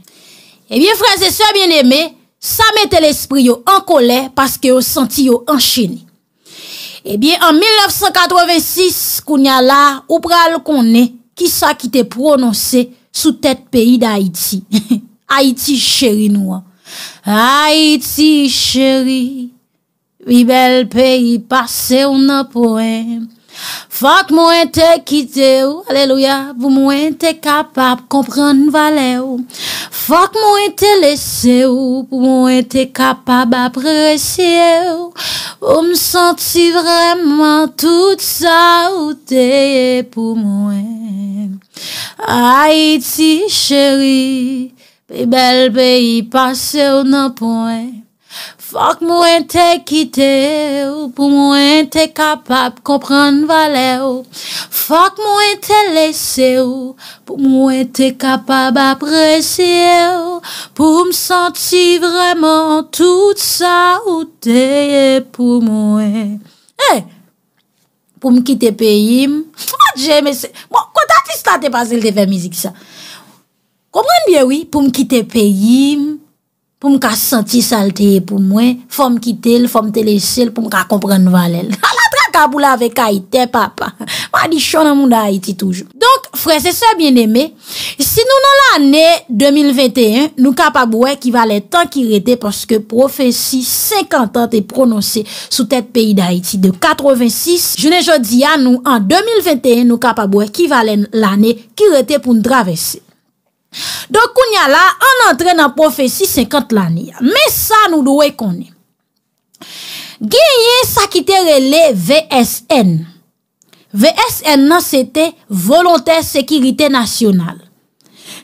Ebyen eh franse se bieneme, sa mette l'esprit yo an kolè, paske yo senti yo an chini. Ebyen an 1986, koun ya la, ou pral konen, qui ça qui t'est prononcé sous tête pays d'Haïti? Haïti, chérie nous. Hein. Haïti, chérie Oui, bel pays, passé, on a poème. que que moi t'aie ou, alléluia, vous moi t'aie capable comprendre valeur faut que moi t'aie laissé ou, pour moi t'aie capable apprécier pour me sentir vraiment tout ça ou pour moi Ha iti cheri, pe bel pe yi pase ou nan poen, fok mwen te kite ou, pou mwen te kapab kompran vale ou, fok mwen te lese ou, pou mwen te kapab aprese ou, pou m senti vreman tout sa ou teye pou mwen. pou m ki bon, te pe yim, fwa dje, mè se, mò, kota ti sta te basil te fè mizik sa, komren bie wè, pou m ki te pe yim, pou m ka senti salteye pou mwen, fwa m ki tel, fwa m tel esel, pou m ka kompren valel, hala, Akabou la vek a ite, papa. Ma di chon nan moun da Haiti toujou. Donk, frese se bien eme. Si nou nan l'anè 2021, nou kapabouè ki valè tan ki rete porske profesi 50 an te prononse sou tèt peyi da Haiti de 86. Je ne jodi an nou an 2021, nou kapabouè ki valè l'anè ki rete pou n'dravesse. Donk, kou n'ya la, an antre nan profesi 50 l'anè ya. Men sa nou dowe konen. Genyen sa ki te rele VSN VSN nan se te Volontè Sekiritè Nasyonal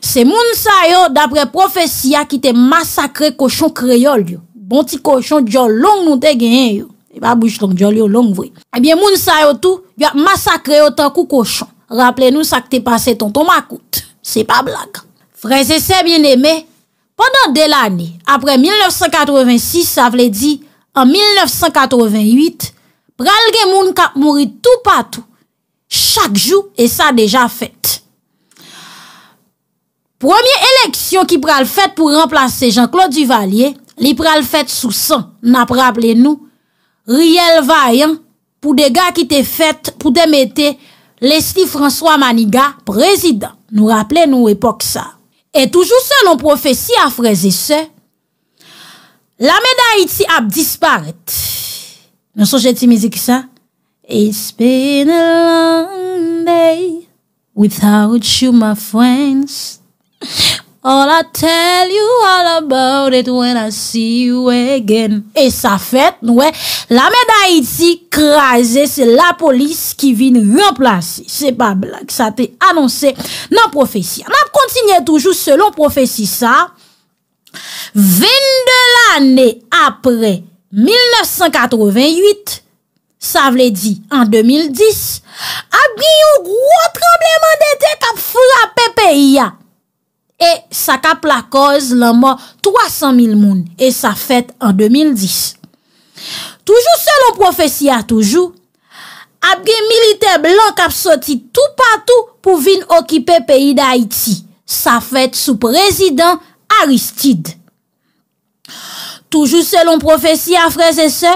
Se moun sa yo Dapre profesi ya ki te Masakre kochon kreyol yo Bonti kochon djol long nou te genyen yo E ba bouj ton djol yo long vwe Ebyen eh moun sa yo tou Yo masakre yo tankou kochon Raple nou sa ki te pase ton ton makout Se pa blaga Frense se bien eme Pendan de l'anè Apre 1986 sa vle di An 1988, pral gen moun ka mouri tou patou. Chak jou e sa deja fèt. Premier eleksyon ki pral fèt pou remplase Jean-Claude Duvalier, li pral fèt sou san, na praple nou, Riel Vaillant pou de ga ki te fèt pou de mette Lestif François Maniga, prezident. Nou rappele nou epok sa. E toujou se non profesi a freze se, La mè d'Haïti ap disparète. Mè son jè ti mè zè ki sa? It's been a long day without you my friends. All I tell you all about it when I see you again. E sa fèt nouè. La mè d'Haïti krasè. Se la polis ki vin remplase. Se pa blak sa te annonse nan profesi. An ap kontinye toujou selon profesi sa. Vin de l'anè apre 1988, sa vle di an 2010, apge yon gro trombleman de dek ap fura pepe ya. E sa kap la koz lanman 300.000 moun e sa fèt an 2010. Toujou selon profesi a toujou, apge militer blan kap soti tou patou pou vin okipe peyi da Haiti. Sa fèt sou prezident, Toujou selon profesi afreze se,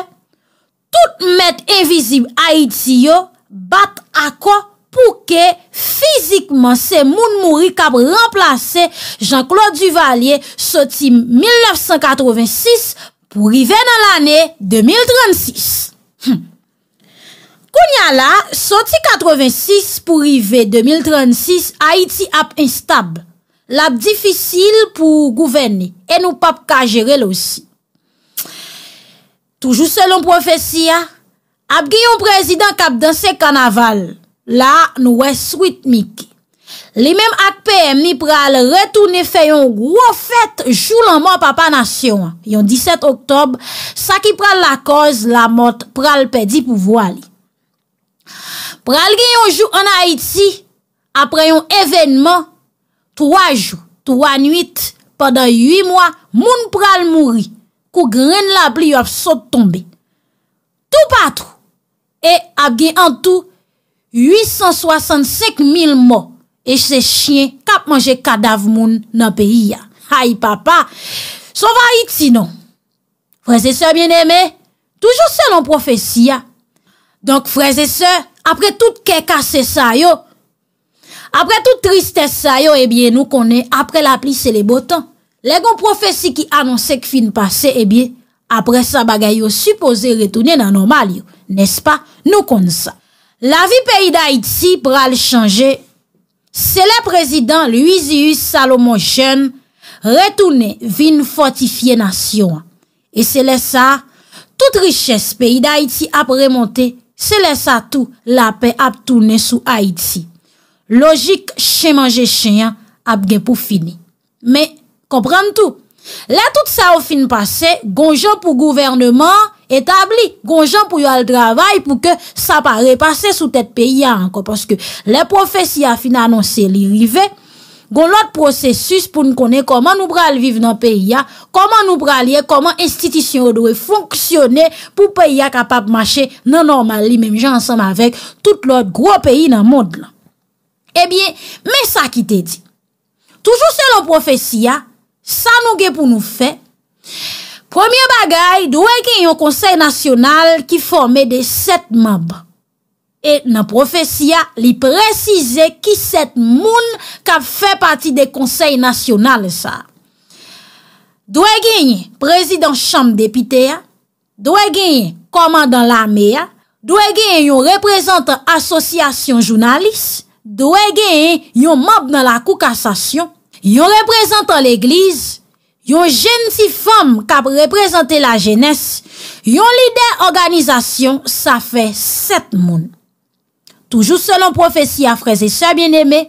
tout met evizib Aitiyo bat akwa pou ke fizikman se moun mouri kap remplase Jean-Claude Duvalier soti 1986 pou rive nan lane 2036. Kounyala soti 86 pou rive 2036 Aiti ap instab. l ap difisil pou gouvene, e nou pap kajere l osi. Toujou selon profesi, ap gen yon prezident kap dansen kanaval, la nou wè switmik. Li men ak P.M. ni pral retoune fè yon wò fèt joul an mò papanasyon, yon 17 oktob, sa ki pral la koz la mot pral pèdi pou vo ali. Pral gen yon joul an Haiti, ap reyon evenman, 3 jou, 3 nwit, podan 8 mwa, moun pral mouri, kou gren la bli yo ap sot tombe. Tou patrou, e ap gen an tou 865 mil mò, e se chien kap manje kadaf moun nan peyi ya. Hay papa, sou va iti non. Freze se bien eme, toujou se non profesi ya. Donk freze se, apre tout kekase sa yo, Apre tout tristesse sa yo ebyen eh nou konen apre la plis se le botan. Le gon profesi ki anonsek fin pase ebyen eh apre sa bagay yo supose retounen nan normal yo. Nespa nou konen sa. La vi peyi da Iti pral chanje. Se le prezident Luizius Salomo Chen retounen vin fortifiye nasyon. E se le sa tout richesse peyi da Iti ap remonte se le sa tou la pe ap tounen sou Aiti. logik chen manje chen an ap gen pou fini. Me, kompran tout. La tout sa ou fin pase, gon jen pou gouvernement etabli, gon jen pou yo al travay pou ke sa pa repase sou tet pe ya anko, paske le profesi a fin anonsi li rive, gon lote prosesus pou nou kone koman nou pral vive nan pe ya, koman nou pral ye, koman institisyon ou doye fonksyonne pou pe ya kapap mache nan normal li, mèm jen ansanm avèk tout lote gro peyi nan mod la. Ebyen, eh mè sa ki te di. Toujou se lò profesi ya, sa nou ge pou nou fe. Premier bagay, dwe gen yon konsey nasyonal ki forme de set mab. E nan profesi ya, li prezize ki set moun ka fe pati de konsey nasyonal sa. Dwe gen yon prezident chanm depite ya. Dwe gen yon komandan la me ya. Dwe gen yon reprezentant asosyasyon jounalis. Dwe gen yon mob nan la kou kassasyon, yon reprezentan l'egliz, yon jensi fom kap reprezentan la jenes, yon lider organizasyon, sa fe set moun. Toujou selon profesi ya freze, sa bien eme,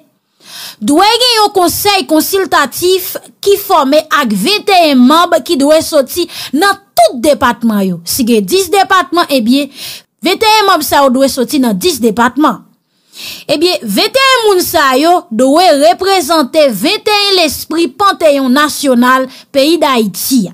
dwe gen yon konsey konsiltatif ki forme ak 21 mob ki dwe soti nan tout depatman yo. Si gen 10 depatman, ebye 21 mob sa ou dwe soti nan 10 depatman. Ebyen, 21 moun sayo Dowe reprezenter 21 l'esprit Panteyon nasyonal Peyi d'Haïti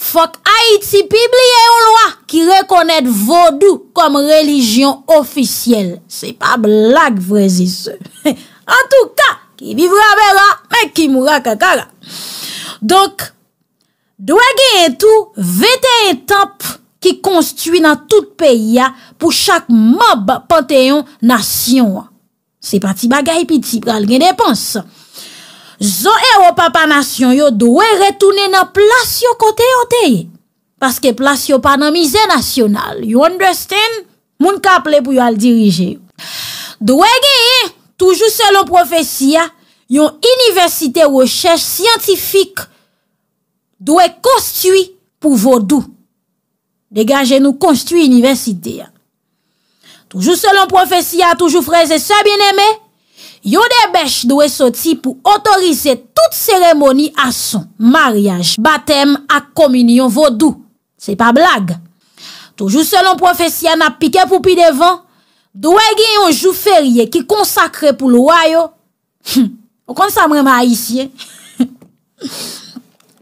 Fok Haïti pibli E yon loa ki rekonet Vodou kom relijyon ofisyel Se pa blag vrezi se En tout ka Ki vivra bela Mèk ki mura kakara Donk, dwe gen tou 21 tanp ki konstuit nan tout peyi ya, pou chak mob panteyon nasyon wa. Se pati bagay piti, pral genepans. Zon e wopapa nasyon yo, dowe retounen nan plasyon koteyotey, paske plasyon pa nan mize nasyonal. You understand? Moun ka ple pou yo al dirije. Dowe genye, toujou selon profesi ya, yon iniversite woshech siyantifik, dowe konstuit pou vodou. Dega je nou konstrui universite ya. Toujou selon profesi ya, toujou freze, sa bin eme, yo de besh dwe soti pou otorize tout seremoni a son, maryaj, batem, ak kominyon, vodou. Se pa blag. Toujou selon profesi ya, na pike poupi devan, dwe gen yon jou ferye ki konsakre pou lwa yo. Ou konsamre ma a isye.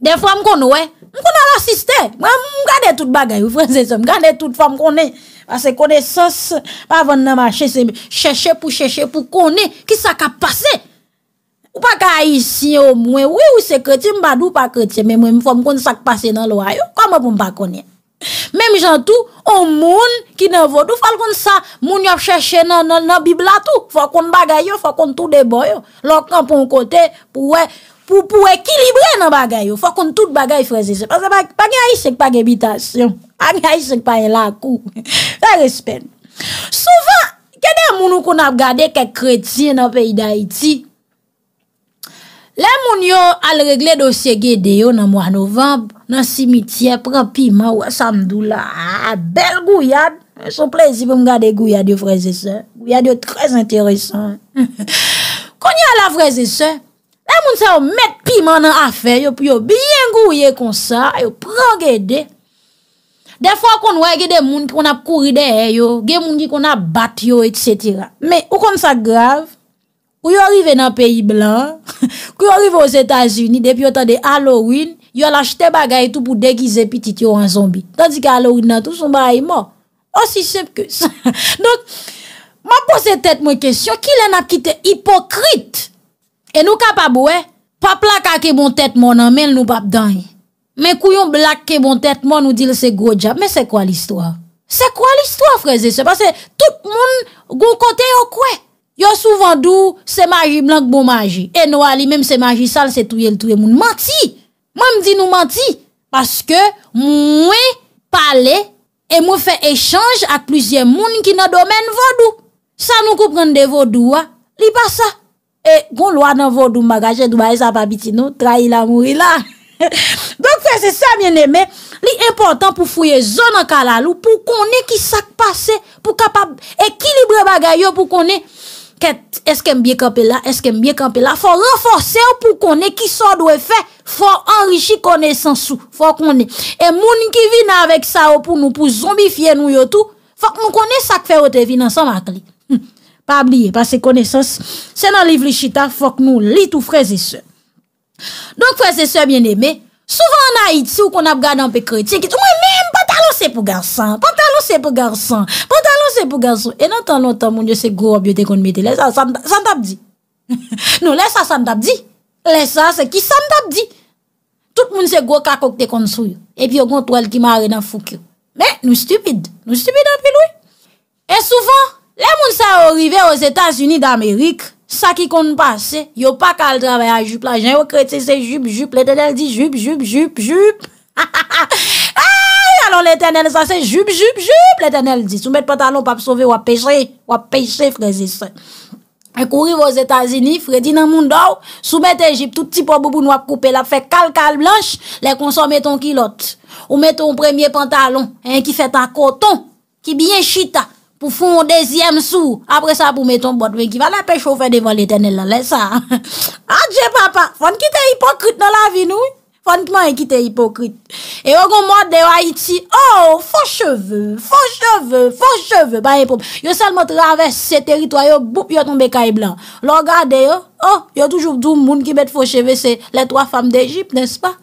De fwa m kon wè. Mwen kon ala siste, mwen mwen mwen gade tout bagay, mwen mwen mwen gade tout fom konen. Ase konen sens, pa ven nan manche seme, cheshe pou cheshe pou konen, ki sak a pase. Ou pa ka a isi ou mwen, oui ou se koti, mbadou pa koti, mwen mwen mwen fom konen sak pase nan lo ayo, kama pou mwen pa konen. Mwen mwen jantou, ou moun ki nan vodou, fal konen sa, moun yop cheshe nan bibla tou, fokon bagay yo, fokon tou deboy yo. Lò kan pou mwen kote, pou wey. Ou pou ekilibre nan bagay yo. Fokoun tout bagay freze se. Pase bagay aisek pa gebitasyon. Pange aisek pa en lakou. Fè respen. Souvan, kède mounou kon ap gade kè kreti nan peyi da iti? Lè moun yo al regle dosye gede yo nan mwa novemb. Nan simitye, pran pima, wè samdou la. Ah, bel gouyad. Souplezi pou m gade gouyad yo freze se. Gouyad yo trèz enteresan. Konye ala freze se? E moun se yo met pi man an afe, yo pou yo biyen gouye kon sa, yo pran gede. De fwa kon wè gede moun ki kon ap kouri de e yo, gede moun ki kon ap bat yo, et setira. Me, ou kon sa grav, kou yo orive nan peyi blan, kou yo orive os Etats-Unis, depi yo tande Halloween, yo lajte bagay tou pou degize pitit yo an zombi. Tandika Halloween nan tou, sou mba ay mò. Osi sep ke. Don, ma pose tet mwen kesyon, ki lè na kite hipokrite? E nou ka pa boue, pa plaka ke bon tèt mon anmen nou pap danye. Men kou yon blak ke bon tèt mon ou dil se go djap. Men se kwa l'istwa? Se kwa l'istwa freze? Se passe tout moun goun kote yo kwe. Yo souvan dou se magi blanke bon magi. E nou ali menm se magi sal se touye l'touye moun. Manti! Mwen mdi nou manti. Paske mwen pale e mwen fe echange ak plusye moun ki nan domen vodou. Sa nou koupren de vodou a, ah. li pa sa. E goun lwa nan vòdou magajè, dwa e sa pa biti nou, tra ila mou ila. Donk fè se sa mwen eme, li important pou fuyè zon an kalalou, pou konè ki sak pase, pou kapab ekilibre bagay yo pou konè. Kèt, eske mbyek anpe la, eske mbyek anpe la, fò renforsè yo pou konè ki sò dwe fè, fò anrişi konè sansou, fò konè. E moun ki vina avèk sa yo pou nou, pou zombifye nou yo tou, fò konè sak fè wote vina san makli. Pa bliye, pa se konesans, se nan liv li chita, fok nou li tou freze se. Donk freze se, mien eme, souvan an a iti ou kon ap gade an pe kreti, ki tou mwen mèm pantalon se pou garsan, pantalon se pou garsan, pantalon se pou garsan, e nan tan lontan moun yo se gwo an biyo te konmete, lè sa san tabdi. Nou lè sa san tabdi, lè sa se ki san tabdi. Tout moun se gwo kakok te konsou yo, epi yo goun tol ki mare nan fouk yo. Mè, nou stupide, nou stupide an pi lou. E souvan, Le moun sa orive os Etats-Unis d'Amerik, sa ki konn passe, yo pa kal travè a jup la, jen yo kreti se jup jup, le tenel di jup jup jup jup, ha ha ha, a, yalon le tenel sa se jup jup jup, le tenel di, sou met pantalon pa psove, wap peche, wap peche freze se. E kouri wos Etats-Unis, frezi nan moun daw, sou met e jup, touti po bobo nou a koupe, la fe kal kal blanche, le konson met ton kilote, ou met ton premye pantalon, en ki fet an koton, ki bie chita, pou foun o dezyem sou, apre sa pou met ton bot ven ki va la pechou fe devon le tenel la, lè sa. Adje papa, foun ki te hipokrit nan la vi nou, foun kman ki te hipokrit. E yo goun mwad dewa iti, oh, fos cheve, fos cheve, fos cheve, ba yon pop, yo salman traves se teritwayo, boup, yo tombe kay blan. Lo gade yo, oh, yo toujoub dou moun ki bet fos cheve se le twa fam de Ejip, nes pa?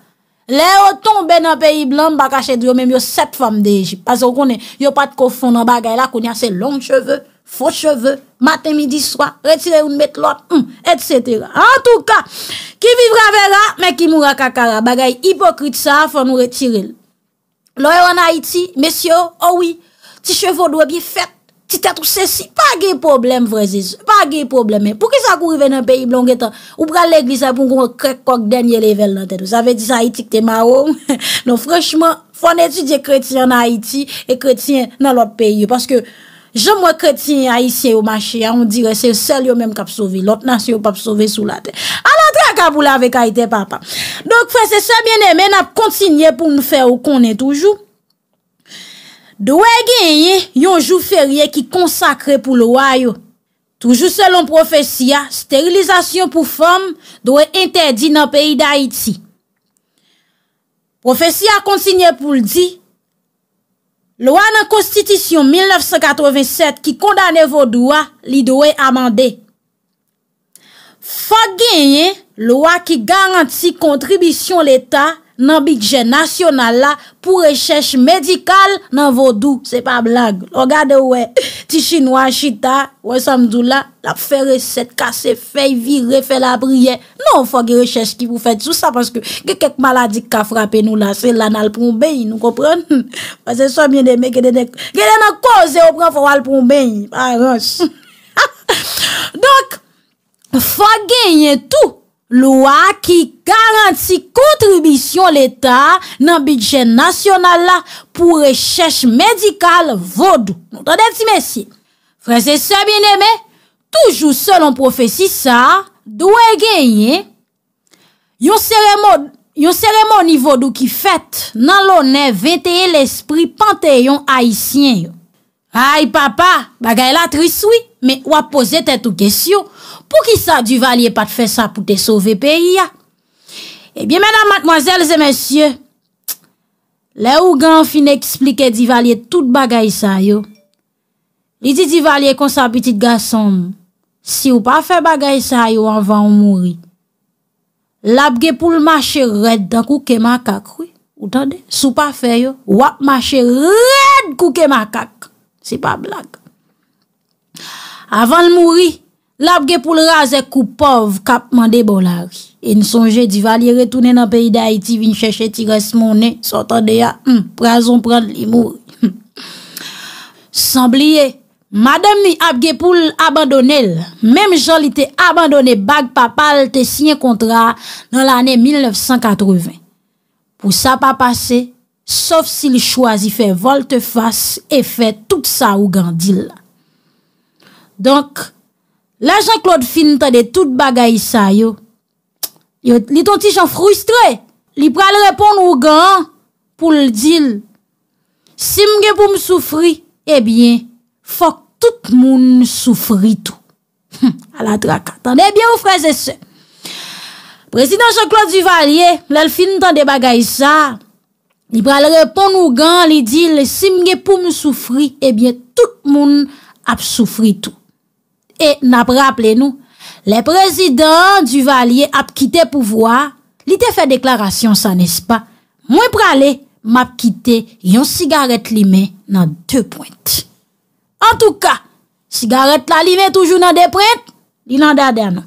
Le yo tombe nan peyi blan, baka ched yo menm yo set fam de Ejip. Pazon konen, yo pat kofon nan bagay la konen ase long cheve, fos cheve, maten midi swa, retire un met lot, etc. En tout ka, ki vivra ve la, men ki moura kakara. Bagay hipokrit sa, fon nou retirel. Lo yo nan Haiti, mesyo, owi, oh ti chevo dobi fet. Ti ta tou sèsi, pa ge problem vre ziz, pa ge problem men. Pou ki sa kou rive nan peyi blong etan, ou pral le glisa pou kon krek kok denye level nan ten. Ou sa ve di sa Haiti kte marou. Non, frèchman, fon etudye kretien nan Haiti, et kretien nan lot peyi. Paske, jom wè kretien Haitien ou machia, on dire, se sel yo menm kap sovi. Lot nas yo pap sovi sou la ten. Alantre akabou la vek Haiti, papa. Donk, fè, se se bine men ap kontinye pou nou fè ou konen toujou. Douwe genye yon jou ferye ki konsakre pou lwa yo. Toujou selon profesi ya, sterilizasyon pou fom douwe entedi nan peyi da iti. Profesi ya kontinye pou ldi, lwa nan konstitisyon 1987 ki kondane vodouwa li douwe amande. Fak genye lwa ki garanti kontribisyon l'Etat nan bikje nasyonal la pou rechèche medikal nan vodou. Se pa blag. O gade ouè, ti chinois chita, ouè samdou la, la pou fè resèt, kase fè, virre, fè la priè. Non fò gè rechèche ki pou fè tout sa, pwanske gè kèk maladik ka frape nou la, se lan alproumbe, nou kopren. Pwansè so mwen de mè gè de dek. Gè de nan koze, ou pran fò alproumbe. A, rons. Donk, fò genye tout. Lwa ki garanti kontribisyon l'Etat nan bidjen nasyonal la pou rechèche medikal vodou. Non tade ti mesye. Frèse se bien eme, toujou selon profesi sa, dwe genye, yon seremoni vodou ki fèt nan lonen venteye l'espri panteyon haisyen yo. Hay papa, bagay la triswi, men wapose te tou gesyo. Pou ki sa di valye pat fe sa pou te sove peyi ya? Ebyen eh menan matmoazelze mensyye, le ou gan finè ki explike di valye tout bagay sa yo, li di di valye kon sa petit gasom, si ou pa fe bagay sa yo anvan ou mouri, labge pou l'mache red da kouke makak, ou tande, sou pa fe yo, wap mache red kouke makak, se pa blag. Avan l'mouri, l apge pou l raze kou pov kap mande bolari. E n sonje di vali retounen an peyi da Haiti vin chèche ti resmonen, sotan de ya, hmm, prezon prende li mou. Hmm. Samblie, madame li apge pou l abandone l, mem jolite abandone bag papal te sinye kontra nan l ane 1980. Pou sa pa pase, sof si li chwazi fe volte fase e fe tout sa ou gandil. Donk, La Jean-Claude fin tan de tout bagay sa yo. Yo, li ton ti chan frustre. Li pral repon ou gan pou l'dil. Sim gen pou m soufri, ebyen, eh fok tout moun soufri tou. A hm, la draka. Tande, ebyen, ou freze se. Prezident Jean-Claude Duvalier, lal fin tan de bagay sa. Li pral repon ou gan, li dil. Sim gen pou m soufri, ebyen, eh tout moun ap soufri tou. E na praple nou, le prezident du valye ap kite pou vwa, li te fe deklarasyon sa nes pa, mwen prale, map kite yon sigaret li me nan de pointe. En tou ka, sigaret la li me toujou nan de pointe, li nan de aden.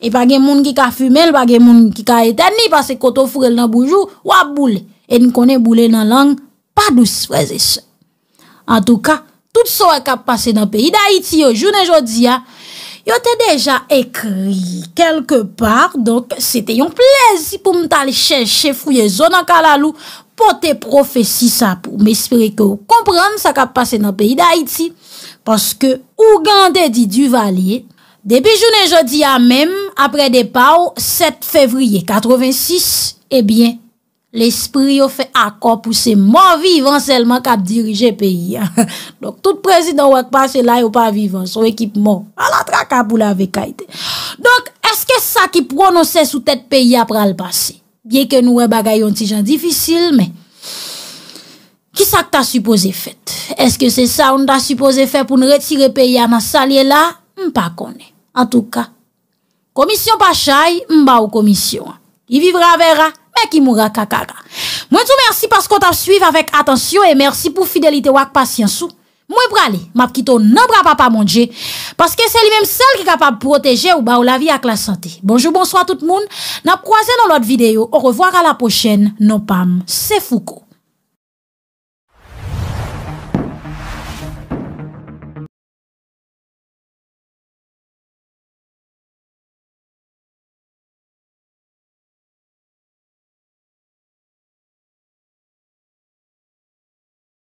E pa gen moun ki ka fume, l pa gen moun ki ka eten, ni pase koto furel nan boujou, wap boule. E ni konen boule nan lang, pa douz prezese. En tou ka, Tout sa wak e ap pase nan peyi d'Haïti yo jounen jodi ya, yo te deja ekri kelke par, donk se te yon plezi pou mta li chèche fouye zonan kalalou pou te profesi sa pou mespire ke ou komprende sa kap pase nan peyi d'Haïti. Paske Ougande di du valye, debi jounen jodi ya mem, apre depao, 7 fevriye 86, ebyen, L'esprit yo fè akor pou se mò vivan selman ka dirije peyi. Donk tout prezidon wèk passe la yo pa vivan. Son ekip mò. A la traka pou la vekait. Donk eske sa ki pronose sou tèt peyi apra l'passe? Ye ke nou wè bagay yon ti jan difisil. Men, ki sa ki ta suppose fèt? Eske se sa ou n ta suppose fèt pou nou retire peyi anan salye la? M pa konè. An tou ka. Komisyon pa chay, m ba ou komisyon. I vivra vera. ki mou ra kakaka. Mwen tou mersi paskot ap suiv avek atensyon e mersi pou fidelite wak pasyansou. Mwen prale, mapkito nan bra pa pa mounje paske se li menm sel ki kapab proteje ou ba ou la vi ak la sante. Bonjou, bonswa tout moun. Nap kroazen nan lot videyo. Ou revoar a la pochen. Non pam. Se foukou.